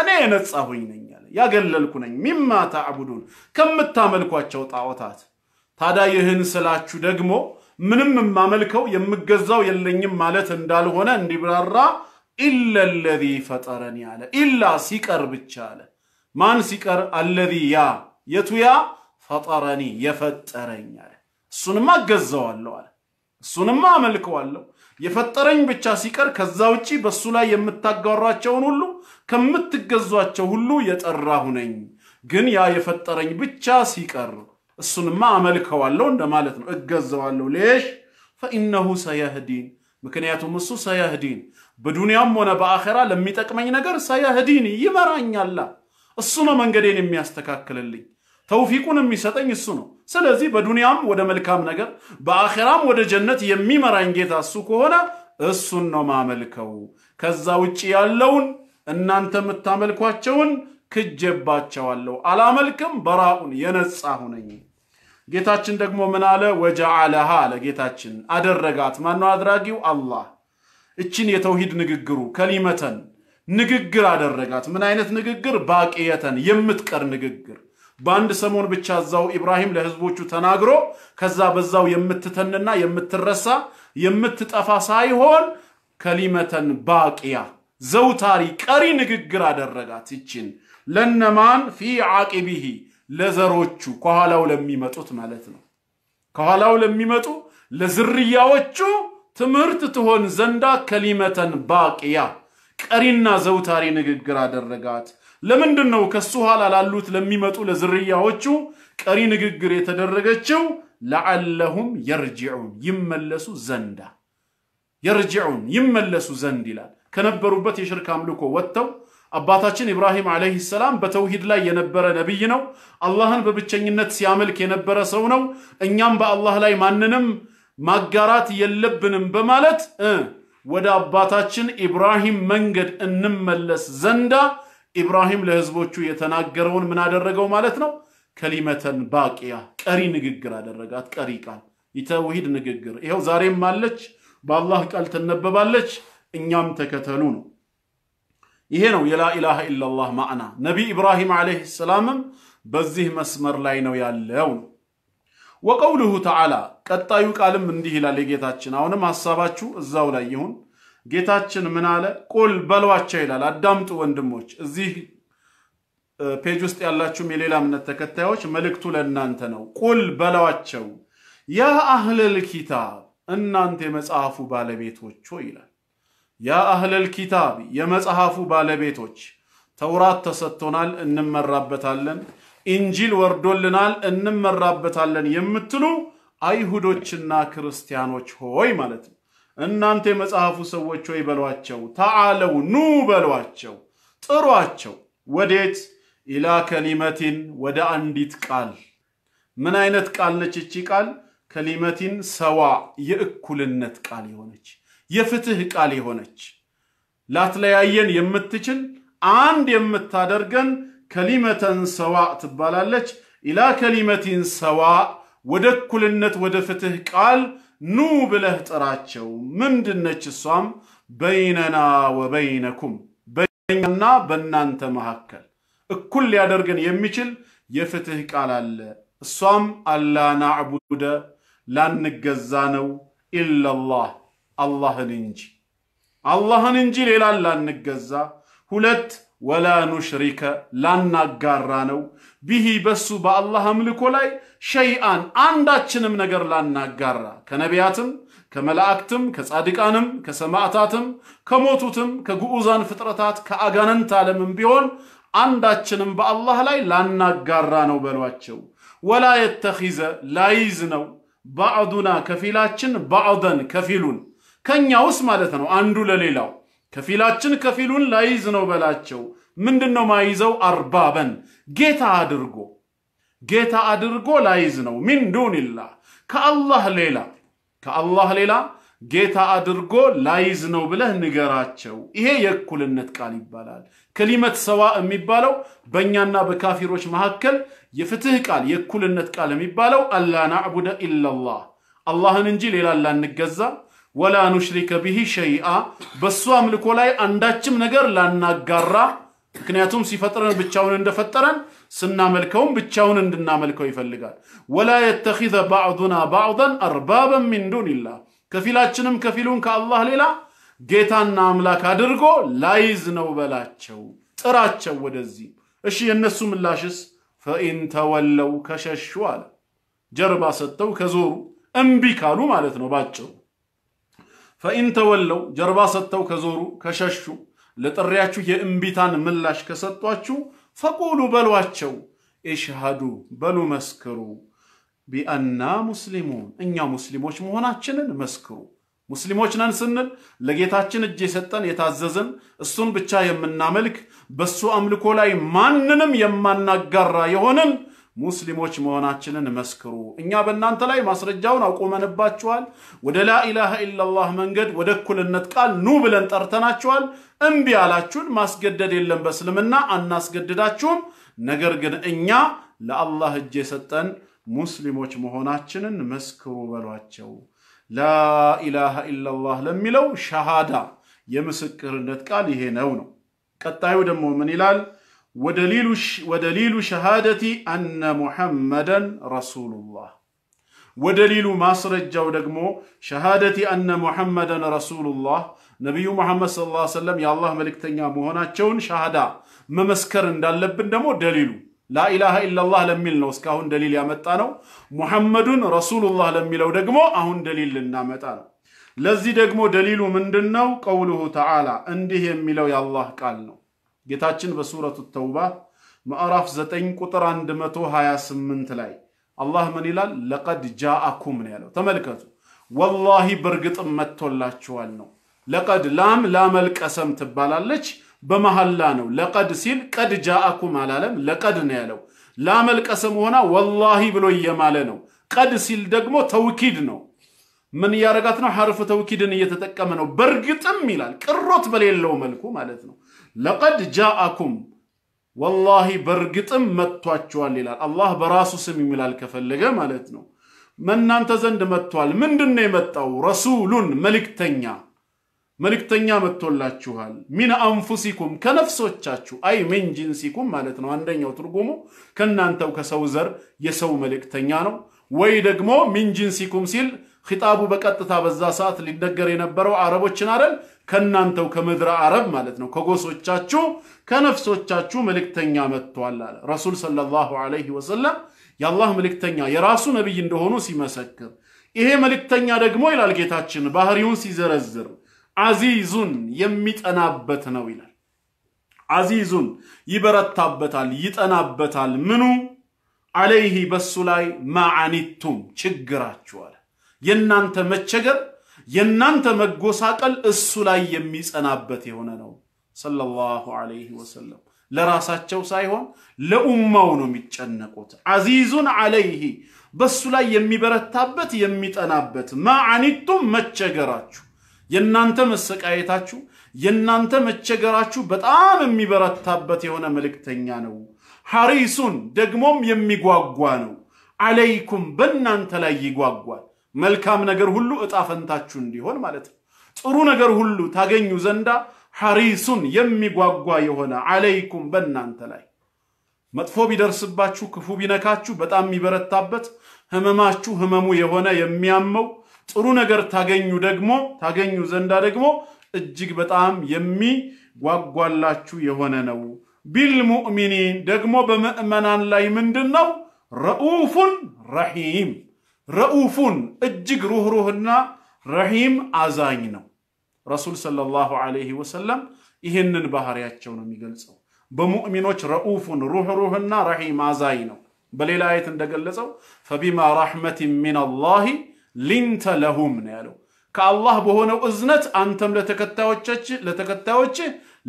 እኔ የነጻሁኝ ነኝ አለ፣ ያገለልኩ ነኝ። ሚማ ታዕቡዱን ከምታመልኳቸው ጣዖታት። ታዲያ ይህን ስላችሁ ደግሞ ምንም የማመልከው የምገዛው የለኝም ማለት እንዳልሆነ እንዲብራራ ኢላ ለዚ ፈጠረኒ አለ። ኢላ ሲቀር ብቻ አለ። ማን ሲቀር? አለዚ ያ የቱ ያ ፈጠረኒ የፈጠረኝ አለ። እሱንማ እገዛዋለሁ አለ። እሱንማ አመልከዋለሁ። የፈጠረኝ ብቻ ሲቀር ከዛ ውጪ በእሱ ላይ የምታጋሯቸውን ሁሉ ከምትገዟቸው ሁሉ የጠራሁ ነኝ። ግን ያ የፈጠረኝ ብቻ ሲቀር እሱንማ አመልከዋለሁ እንደማለት ነው፣ እገዘዋለሁ። ሌሽ ፈኢነሁ ሰየህዲን፣ ምክንያቱም እሱ ሰየህዲን በዱንያም ሆነ በአኼራ ለሚጠቅመኝ ነገር ሰየህዲኒ ይመራኛላ። እሱ ነው መንገዴን የሚያስተካክልልኝ፣ ተውፊቁን የሚሰጠኝ እሱ ነው። ስለዚህ በዱንያም ወደ መልካም ነገር በአኼራም ወደ ጀነት የሚመራኝ ጌታ እሱ ከሆነ እሱን ነው ማመልከው። ከዛ ውጭ ያለውን እናንተ የምታመልኳቸውን ክጀባቸዋለሁ፣ አላመልክም፣ በራኡን የነጻ ሁነኝ። ጌታችን ደግሞ ምን አለ? ወጀዓለሃ አለ ጌታችን አደረጋት። ማነው አድራጊው? አላህ እችን የተውሂድ ንግግሩ ከሊመተን ንግግር አደረጋት። ምን አይነት ንግግር? ባቅየተን የምትቀር ንግግር። በአንድ ሰሞን ብቻ እዛው ኢብራሂም ለህዝቦቹ ተናግሮ ከዛ በዛው የምትተንና የምትረሳ የምትጠፋ ሳይሆን ከሊመተን ባቅያ ዘውታሪ ቀሪ ንግግር አደረጋት። ይችን ለነማን ፊ ዓቂቢሂ ለዘሮቹ ከኋላው ለሚመጡት ማለት ነው። ከኋላው ለሚመጡ ለዝርያዎቹ ትምህርት ትሆን ዘንዳ ከሊመተን ባቅያ ቀሪና ዘውታሪ ንግግር አደረጋት። ለምንድን ነው ከሱ ኋላ ላሉት ለሚመጡ ለዝርያዎቹ ቀሪ ንግግር የተደረገችው? ለዓለሁም የርጅዑን ይመለሱ ዘንዳ የርጅዑን ይመለሱ ዘንድ ይላል። ከነበሩበት የሽርክ አምልኮ ወጥተው አባታችን ኢብራሂም ዓለይህ ሰላም በተውሂድ ላይ የነበረ ነቢይ ነው። አላህን በብቸኝነት ሲያመልክ የነበረ ሰው ነው። እኛም በአላህ ላይ ማንንም ማጋራት የለብንም በማለት ወደ አባታችን ኢብራሂም መንገድ እንመለስ ዘንዳ ኢብራሂም ለህዝቦቹ የተናገረውን ምን አደረገው ማለት ነው? ከሊመተን ባቂያ ቀሪ ንግግር አደረጋት። ቀሪ ቃል የተውሂድ ንግግር ይኸው ዛሬም አለች፣ በአላህ ቃል ትነበባለች። እኛም ተከተሉ ነው። ይሄ ነው የላኢላሃ ኢላላህ ማዕና። ነቢ ኢብራሂም ዓለይሂ ሰላምም በዚህ መስመር ላይ ነው ያለው ነው። ወቀውልሁ ተዓላ ቀጣዩ ቃልም እንዲህ ይላል የጌታችን አሁንም ሀሳባችሁ እዛው ላይ ይሁን ጌታችን ምን አለ ቁል በሏቸው ይላል አዳምጡ ወንድሞች እዚህ ፔጅ ውስጥ ያላችሁም የሌላ እምነት ተከታዮች መልእክቱ ለእናንተ ነው ቁል በሏቸው ያ አህለል ኪታብ እናንተ የመጽሐፉ ባለቤቶች ሆይ ይላል ያ አህለል ኪታብ የመጽሐፉ ባለቤቶች ተውራት ተሰጥቶናል እንመራበታለን ኢንጂል ወርዶልናል እንመራበታለን የምትሉ አይሁዶችና ክርስቲያኖች ሆይ ማለት ነው። እናንተ የመጽሐፉ ሰዎች ሆይ በሏቸው፣ ተዓለው ኑ በሏቸው፣ ጥሯቸው። ወዴት ኢላ ከሊመቲን፣ ወደ አንዲት ቃል። ምን አይነት ቃል ነች እቺ ቃል? ከሊመቲን ሰዋ፣ የእኩልነት ቃል የሆነች የፍትህ ቃል የሆነች ላትለያየን የምትችል አንድ የምታደርገን ከሊመተን ሰዋ ትባላለች። ኢላ ከሊመቲን ሰዋ ወደ እኩልነት ወደ ፍትህ ቃል ኑ ብለህ ጥራቸው። ምንድነች እሷም? በይነና ወበይነኩም በኛና በእናንተ መካከል እኩል ሊያደርገን የሚችል የፍትህ ቃል አለ። እሷም አላ ናዕቡደ ላንገዛ ነው ኢላላህ አላህን እንጂ አላህን እንጂ ሌላን ላንገዛ ሁለት ወላ ኑሽሪከ ላናጋራ ነው ቢሂ በሱ በአላህ አምልኮ ላይ ሸይአን አንዳችንም ነገር ላናጋራ ከነቢያትም ከመላእክትም ከጻድቃንም ከሰማዕታትም ከሞቱትም ከግዑዛን ፍጥረታት ከአጋንንት ዓለምም ቢሆን አንዳችንም በአላህ ላይ ላናጋራ ነው በሏቸው። ወላ የተኺዘ ላይዝ ነው ባዕዱና ከፊላችን ባዕደን ከፊሉን ከእኛ ውስጥ ማለት ነው አንዱ ለሌላው ከፊላችን ከፊሉን ላይዝ ነው በላቸው። ምንድን ነው ማይዘው? አርባበን ጌታ አድርጎ ጌታ አድርጎ ላይዝ ነው። ሚን ዱንላ ከአላህ ሌላ ከአላህ ሌላ ጌታ አድርጎ ላይዝ ነው ብለህ ንገራቸው። ይሄ የእኩልነት ቃል ይባላል። ከሊመት ሰዋ የሚባለው በእኛና በካፊሮች መካከል የፍትህ ቃል የእኩልነት ቃል የሚባለው አላ ናዕቡደ ኢላላህ አላህን እንጂ ሌላ ላንገዛ ወላ ኑሽሪከ ቢሂ ሸይአ በሱ አምልኮ ላይ አንዳችም ነገር ላናጋራ ምክንያቱም ሲፈጥረን ብቻውን እንደፈጠረን ስናመልከውም ብቻውን እንድናመልከው ይፈልጋል። ወላ የተኺዘ ባዕዱና ባዕደን አርባበን ሚን ዱንላህ ከፊላችንም ከፊሉን ከአላህ ሌላ ጌታና አምላክ አድርጎ ላይዝ ነው በላቸው፣ ጥራቸው ወደዚህ። እሺ የእነሱ ምላሽስ? ፈኢን ተወለው ከሸሹ አለ ጀርባ ሰጥተው ከዞሩ እምቢ ካሉ ማለት ነው ባጭሩ ፈኢን ተወለው ጀርባ ሰጥተው ከዞሩ ከሸሹ ለጥሪያችሁ የእምቢታን ምላሽ ከሰጧችሁ ፈቁሉ በሏቸው ኢሽሃዱ በሉ መስክሩ ቢአና ሙስሊሙን እኛ ሙስሊሞች መሆናችንን መስክሩ። ሙስሊሞች ነን ስንል ለጌታችን እጅ የሰጠን የታዘዝን እሱን ብቻ የምናመልክ በሱ አምልኮ ላይ ማንንም የማናጋራ የሆንን ሙስሊሞች መሆናችንን መስክሩ። እኛ በእናንተ ላይ ማስረጃውን አቆመንባችኋል። ወደ ላኢላሃ ኢላላህ መንገድ፣ ወደ እኩልነት ቃል ኑ ብለን ጠርተናችኋል። እምቢ ያላችሁን ማስገደድ የለም በእስልምና አናስገድዳችሁም። ነገር ግን እኛ ለአላህ እጅ የሰጠን ሙስሊሞች መሆናችንን መስክሩ በሏቸው። ላኢላሃ ኢላላህ ለሚለው ሸሃዳ የምስክርነት ቃል ይሄ ነው ነው። ቀጣዩ ደግሞ ምን ይላል? ወደሊሉ ሸሃደቲ አነ ሙሐመደን ረሱሉላህ ወደሊሉ ማስረጃው ደግሞ ሸሃደቲ አነ ሙሐመደን ረሱሉላህ ነቢዩ ሙሐመድ ሰለላሁ ዐለይሂ ወሰለም የአላህ መልእክተኛ መሆናቸውን ሻሃዳ መመስከር እንዳለብን ደግሞ ደሊሉ ላኢላሃ ኢላላህ ለሚል ነው እስካሁን ደሊል ያመጣ ነው። ሙሐመዱን ረሱሉላህ ለሚለው ደግሞ አሁን ደሊል ልናመጣ ነው። ለዚህ ደግሞ ደሊሉ ምንድን ነው? ቀውሉሁ ተዓላ እንዲህ የሚለው የአላህ ቃል ነው ጌታችን በሱረቱ ተውባ ምዕራፍ 9 ቁጥር 128 ላይ አላህ ምን ይላል? ለቀድ ጃአኩም ነው ያለው። ተመልከቱ፣ ወላሂ በእርግጥም መጥቶላችኋል ነው። ለቀድ ላም ላመልቀሰም ትባላለች። በመሐላ ነው። ለቀድ ሲል ቀድ ጃአኩም አላለም፣ ለቀድ ነው ያለው። ላመልቀሰም ሆና ወላሂ ብሎ እየማለ ነው። ቀድ ሲል ደግሞ ተውኪድ ነው። ምን እያረጋት ነው? ሐርፍ ተውኪድን እየተጠቀመ ነው። በእርግጥም ይላል፣ ቅሮት በሌለው መልኩ ማለት ነው። ለቀድ ጃአኩም ወላሂ በእርግጥም መጥቷችኋል ይላል አላህ በራሱ ስም ይምላል ከፈለገ ማለት ነው መናንተ ዘንድ መጥቷል ምንድን ነው የመጣው ረሱሉን መልክተኛ መልእክተኛ መጥቶላችኋል ሚን አንፉሲኩም ከነፍሶቻችሁ አይ ሚን ጂንሲኩም ማለት ነው አንደኛው ትርጉሙ ከእናንተው ከሰው ዘር የሰው መልእክተኛ ነው ወይ ደግሞ ሚን ጂንሲኩም ሲል ኪጣቡ በቀጥታ በዛ ሰዓት ሊነገር የነበረው አረቦችን አይደል? ከእናንተው ከምድረ አረብ ማለት ነው፣ ከጎሶቻችሁ ከነፍሶቻችሁ መልእክተኛ መጥቷል አለ ረሱል ሰለላሁ ዐለይሂ ወሰለም። የአላህ መልእክተኛ የራሱ ነቢይ እንደሆኑ ሲመሰክር ይሄ መልእክተኛ ደግሞ ይላል ጌታችን ባህሪውን ሲዘረዝር አዚዙን የሚጠናበት ነው ይላል። አዚዙን ይበረታበታል፣ ይጠናበታል። ምኑ አለይህ በሱ ላይ ማዓኒቱም ችግራችኋል የእናንተ መቸገር፣ የእናንተ መጎሳቀል እሱ ላይ የሚጸናበት የሆነ ነው። ሰለላሁ ዐለይሂ ወሰለም ለራሳቸው ሳይሆን ለኡማው ነው የሚጨነቁት። አዚዙን ዐለይሂ በሱ ላይ የሚበረታበት የሚጠናበት። ማአኒቱም መቸገራችሁ የእናንተ መሰቃየታችሁ የእናንተ መቸገራችሁ በጣም የሚበረታበት የሆነ መልእክተኛ ነው። ሐሪሱን ደግሞም የሚጓጓ ነው። አለይኩም በእናንተ ላይ ይጓጓል። መልካም ነገር ሁሉ እጣ ፈንታችሁ እንዲሆን ማለት ነው። ጥሩ ነገር ሁሉ ታገኙ ዘንዳ ሐሪሱን የሚጓጓ የሆነ አለይኩም በእናንተ ላይ መጥፎ ቢደርስባችሁ፣ ክፉ ቢነካችሁ፣ በጣም የሚበረታበት ህመማችሁ ህመሙ የሆነ የሚያመው ጥሩ ነገር ታገኙ ደግሞ ታገኙ ዘንዳ ደግሞ እጅግ በጣም የሚጓጓላችሁ የሆነ ነው። ቢልሙእሚኒን ደግሞ በምእመናን ላይ ምንድን ነው ረኡፉን ረሂም ረኡፉን እጅግ ሩህሩህና ረሂም አዛኝ ነው። ረሱል ሰለላሁ ዐለይሂ ወሰለም ይህንን ባህሪያቸው ነው የሚገልጸው። በሙእሚኖች ረኡፉን ሩህሩህና ረሂም አዛኝ ነው። በሌላ አየት እንደገለጸው ፈቢማ ረሕመቲን ሚነላሂ ሊንተ ለሁም ነው ያለው። ከአላህ በሆነው እዝነት አንተም ለተከታዮች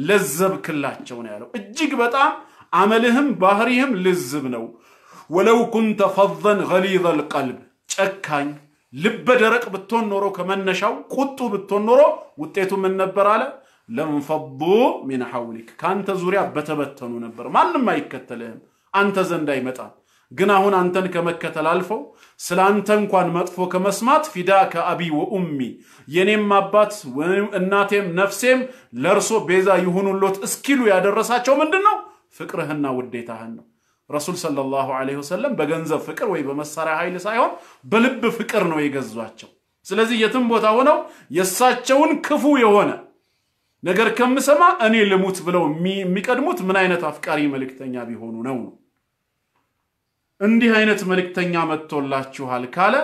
ለዘብክላቸው ነው ያለው። እጅግ በጣም አመልህም ባህሪህም ልዝብ ነው። ወለው ኩንተ ፈዘን ገሊዘ ቀልብ ። ጨካኝ፣ ልበ ደረቅ ብትሆን ኖሮ ከመነሻው ቁጡ ብትሆን ኖሮ ውጤቱ ምን ነበር አለ ለንፈቡ ሚን ሐውሊክ ከአንተ ዙሪያ በተበተኑ ነበር። ማንም አይከተልህም፣ አንተ ዘንድ አይመጣም። ግን አሁን አንተን ከመከተል አልፈው ስለ አንተ እንኳን መጥፎ ከመስማት ፊዳ ከአቢ ወኡሚ የኔም አባት እናቴም ነፍሴም ለእርሶ ቤዛ ይሁኑሎት እስኪሉ ያደረሳቸው ምንድን ነው? ፍቅርህና ውዴታህን ነው። ረሱል ሰለላሁ ዐለይሂ ወሰለም በገንዘብ ፍቅር ወይ በመሳሪያ ኃይል ሳይሆን በልብ ፍቅር ነው የገዟቸው። ስለዚህ የትም ቦታ ሆነው የእሳቸውን ክፉ የሆነ ነገር ከምሰማ እኔ ልሙት ብለው የሚቀድሙት ምን አይነት አፍቃሪ መልእክተኛ ቢሆኑ ነው? እንዲህ አይነት መልእክተኛ መጥቶላችኋል ካለ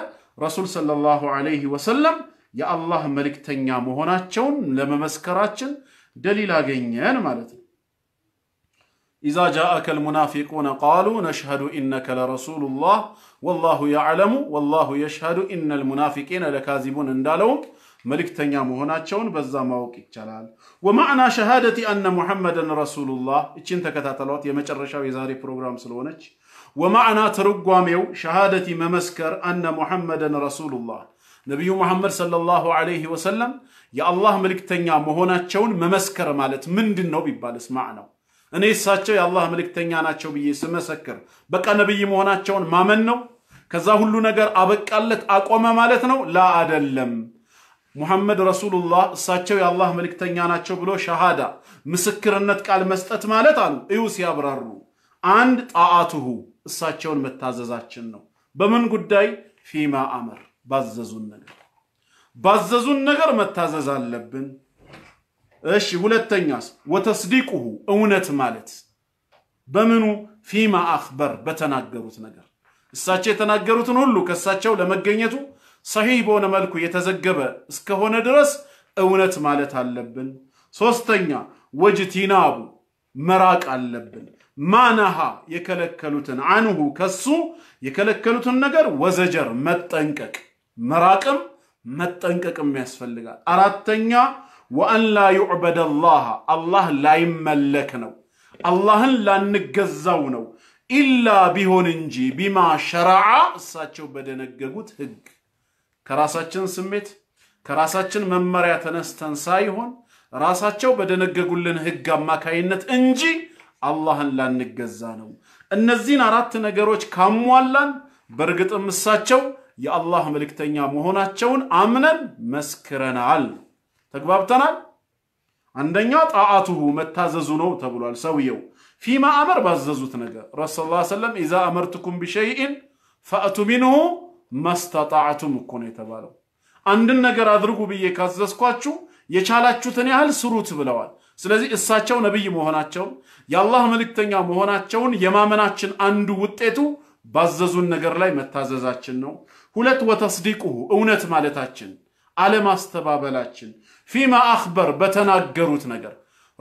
ረሱል ሰለላሁ ዐለይሂ ወሰለም የአላህ መልእክተኛ መሆናቸውን ለመመስከራችን ደሊል አገኘን ማለት ነው። ኢዛ ጃአከ ልሙናፊቁነ ቃሉ ነሽሀዱ ኢነከ ለረሱሉላህ ወላሁ ያዕለሙ ወላሁ የሽሀዱ ኢነ ልሙናፊቂነ ለካዚቡን እንዳለውም መልእክተኛ መሆናቸውን በዛ ማወቅ ይቻላል። ወማዕና ሸሃደቲ አነ ሙሐመድን ረሱሉላህ እችን ተከታተሏት፣ የመጨረሻው የዛሬ ፕሮግራም ስለሆነች ወማዕና ትርጓሜው ሸሃደቲ መመስከር አነ ሙሐመድን ረሱሉላህ ነቢዩ መሐመድ ሰለላሁ ዐለይሂ ወሰለም የአላህ መልእክተኛ መሆናቸውን መመስከር ማለት ምንድን ነው ቢባልስ ማዕናው እኔ እሳቸው የአላህ መልእክተኛ ናቸው ብዬ ስመሰክር በቃ ነብይ መሆናቸውን ማመን ነው። ከዛ ሁሉ ነገር አበቃለት አቆመ ማለት ነው? ላ አደለም። ሙሐመድ ረሱሉላህ እሳቸው የአላህ መልእክተኛ ናቸው ብሎ ሸሃዳ ምስክርነት ቃል መስጠት ማለት አሉ እዩ ሲያብራሩ አንድ ጣአትሁ እሳቸውን መታዘዛችን ነው። በምን ጉዳይ? ፊማ አመር ባዘዙን ነገር ባዘዙን ነገር መታዘዝ አለብን። እሺ ሁለተኛስ ወተስዲቁሁ እውነት ማለት በምኑ ፊማ አክበር በተናገሩት ነገር እሳቸው የተናገሩትን ሁሉ ከእሳቸው ለመገኘቱ ሰሒህ በሆነ መልኩ የተዘገበ እስከሆነ ድረስ እውነት ማለት አለብን። ሶስተኛ ወጅቲናቡ መራቅ አለብን። ማነሃ የከለከሉትን አንሁ ከሱ የከለከሉትን ነገር ወዘጀር መጠንቀቅ መራቅም መጠንቀቅም ያስፈልጋል። አራተኛ ወአን ላ ዩዕበደ አላህ አላህ ላይመለክ ነው። አላህን ላንገዛው ነው። ኢላ ቢሆን እንጂ ቢማ ሸረዓ እሳቸው በደነገጉት ህግ ከራሳችን ስሜት ከራሳችን መመሪያ ተነስተን ሳይሆን ራሳቸው በደነገጉልን ህግ አማካይነት እንጂ አላህን ላንገዛ ነው። እነዚህን አራት ነገሮች ካሟላን በእርግጥም እሳቸው የአላህ መልእክተኛ መሆናቸውን አምነን መስክረናል። ተግባብተናል። አንደኛ ጣዓቱሁ መታዘዙ ነው ተብሏል። ሰውየው ፊማ አመር ባዘዙት ነገር ረሱ ላ ሰለም ኢዛ አመርትኩም ቢሸይኢን ፈእቱ ሚንሁ መስተጣዕቱም እኮ ነው የተባለው። አንድን ነገር አድርጉ ብዬ ካዘዝኳችሁ የቻላችሁትን ያህል ስሩት ብለዋል። ስለዚህ እሳቸው ነቢይ መሆናቸውን የአላህ መልእክተኛ መሆናቸውን የማመናችን አንዱ ውጤቱ ባዘዙን ነገር ላይ መታዘዛችን ነው። ሁለት ወተስዲቁሁ እውነት ማለታችን አለማስተባበላችን ፊማ አክበር በተናገሩት ነገር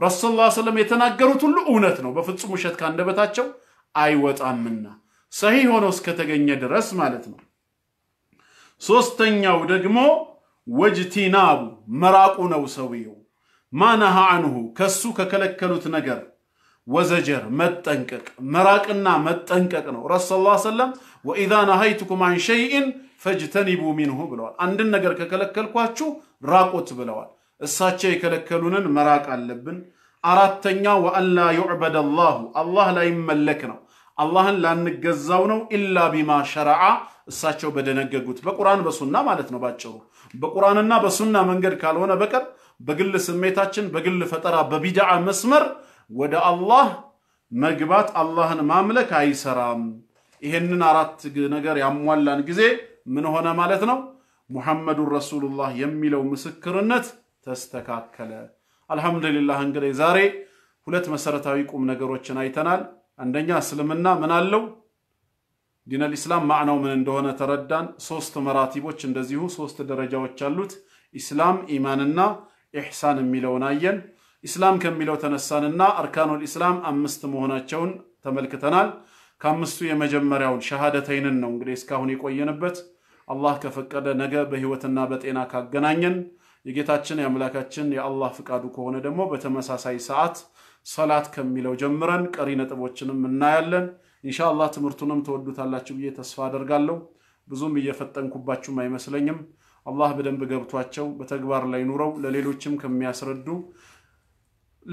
ረሱል ላ የተናገሩት ሁሉ እውነት ነው፣ በፍጹም ውሸት ካንደበታቸው አይወጣምና ሰሂህ ሆኖ እስከተገኘ ድረስ ማለት ነው። ሶስተኛው ደግሞ ወጅቲናቡ መራቁ ነው። ሰውየው ማነሃ አንሁ ከሱ ከከለከሉት ነገር ወዘጀር መጠንቀቅ መራቅና መጠንቀቅ ነው። ረሱል ሰለም ወኢዛ ነሃይቱኩም አን ሸይኢን ፈጅተኒቡ ሚንሁ ብለዋል። አንድን ነገር ከከለከልኳችሁ ራቁት ብለዋል። እሳቸው የከለከሉንን መራቅ አለብን። አራተኛ ወአላ ዩዕበድ አላሁ አላህ ላይመለክ ነው። አላህን ላንገዛው ነው። ኢላ ቢማ ሸረዓ እሳቸው በደነገጉት በቁርአን በሱና ማለት ነው። ባጭሩ በቁርአንና በሱና መንገድ ካልሆነ በቀር በግል ስሜታችን፣ በግል ፈጠራ፣ በቢድዓ መስመር ወደ አላህ መግባት አላህን ማምለክ አይሰራም። ይሄንን አራት ነገር ያሟላን ጊዜ ምን ሆነ ማለት ነው? ሙሐመዱን ረሱሉላህ የሚለው ምስክርነት ተስተካከለ። አልሐምዱሊላህ። እንግዲህ ዛሬ ሁለት መሰረታዊ ቁም ነገሮችን አይተናል። አንደኛ እስልምና ምን አለው፣ ዲነል ኢስላም ማዕናው ምን እንደሆነ ተረዳን። ሶስት መራቲቦች እንደዚሁ ሶስት ደረጃዎች አሉት። ኢስላም፣ ኢማንና ኢሕሳን የሚለውን አየን። ኢስላም ከሚለው ተነሳንና አርካኑል ኢስላም አምስት መሆናቸውን ተመልክተናል። ከአምስቱ የመጀመሪያውን ሸሃደተይንን ነው እንግዲህ እስካሁን የቆየንበት አላህ ከፈቀደ ነገ በህይወትና በጤና ካገናኘን የጌታችን የአምላካችን የአላህ ፍቃዱ ከሆነ ደግሞ በተመሳሳይ ሰዓት ሰላት ከሚለው ጀምረን ቀሪ ነጥቦችንም እናያለን። ኢንሻአላህ ትምህርቱንም ተወዱታላችሁ ብዬ ተስፋ አደርጋለሁ። ብዙም እየፈጠንኩባችሁም አይመስለኝም። አላህ በደንብ ገብቷቸው በተግባር ላይ ኑረው ለሌሎችም ከሚያስረዱ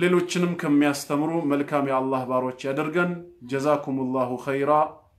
ሌሎችንም ከሚያስተምሩ መልካም የአላህ ባሮች ያደርገን። ጀዛኩሙላሁ ኸይራ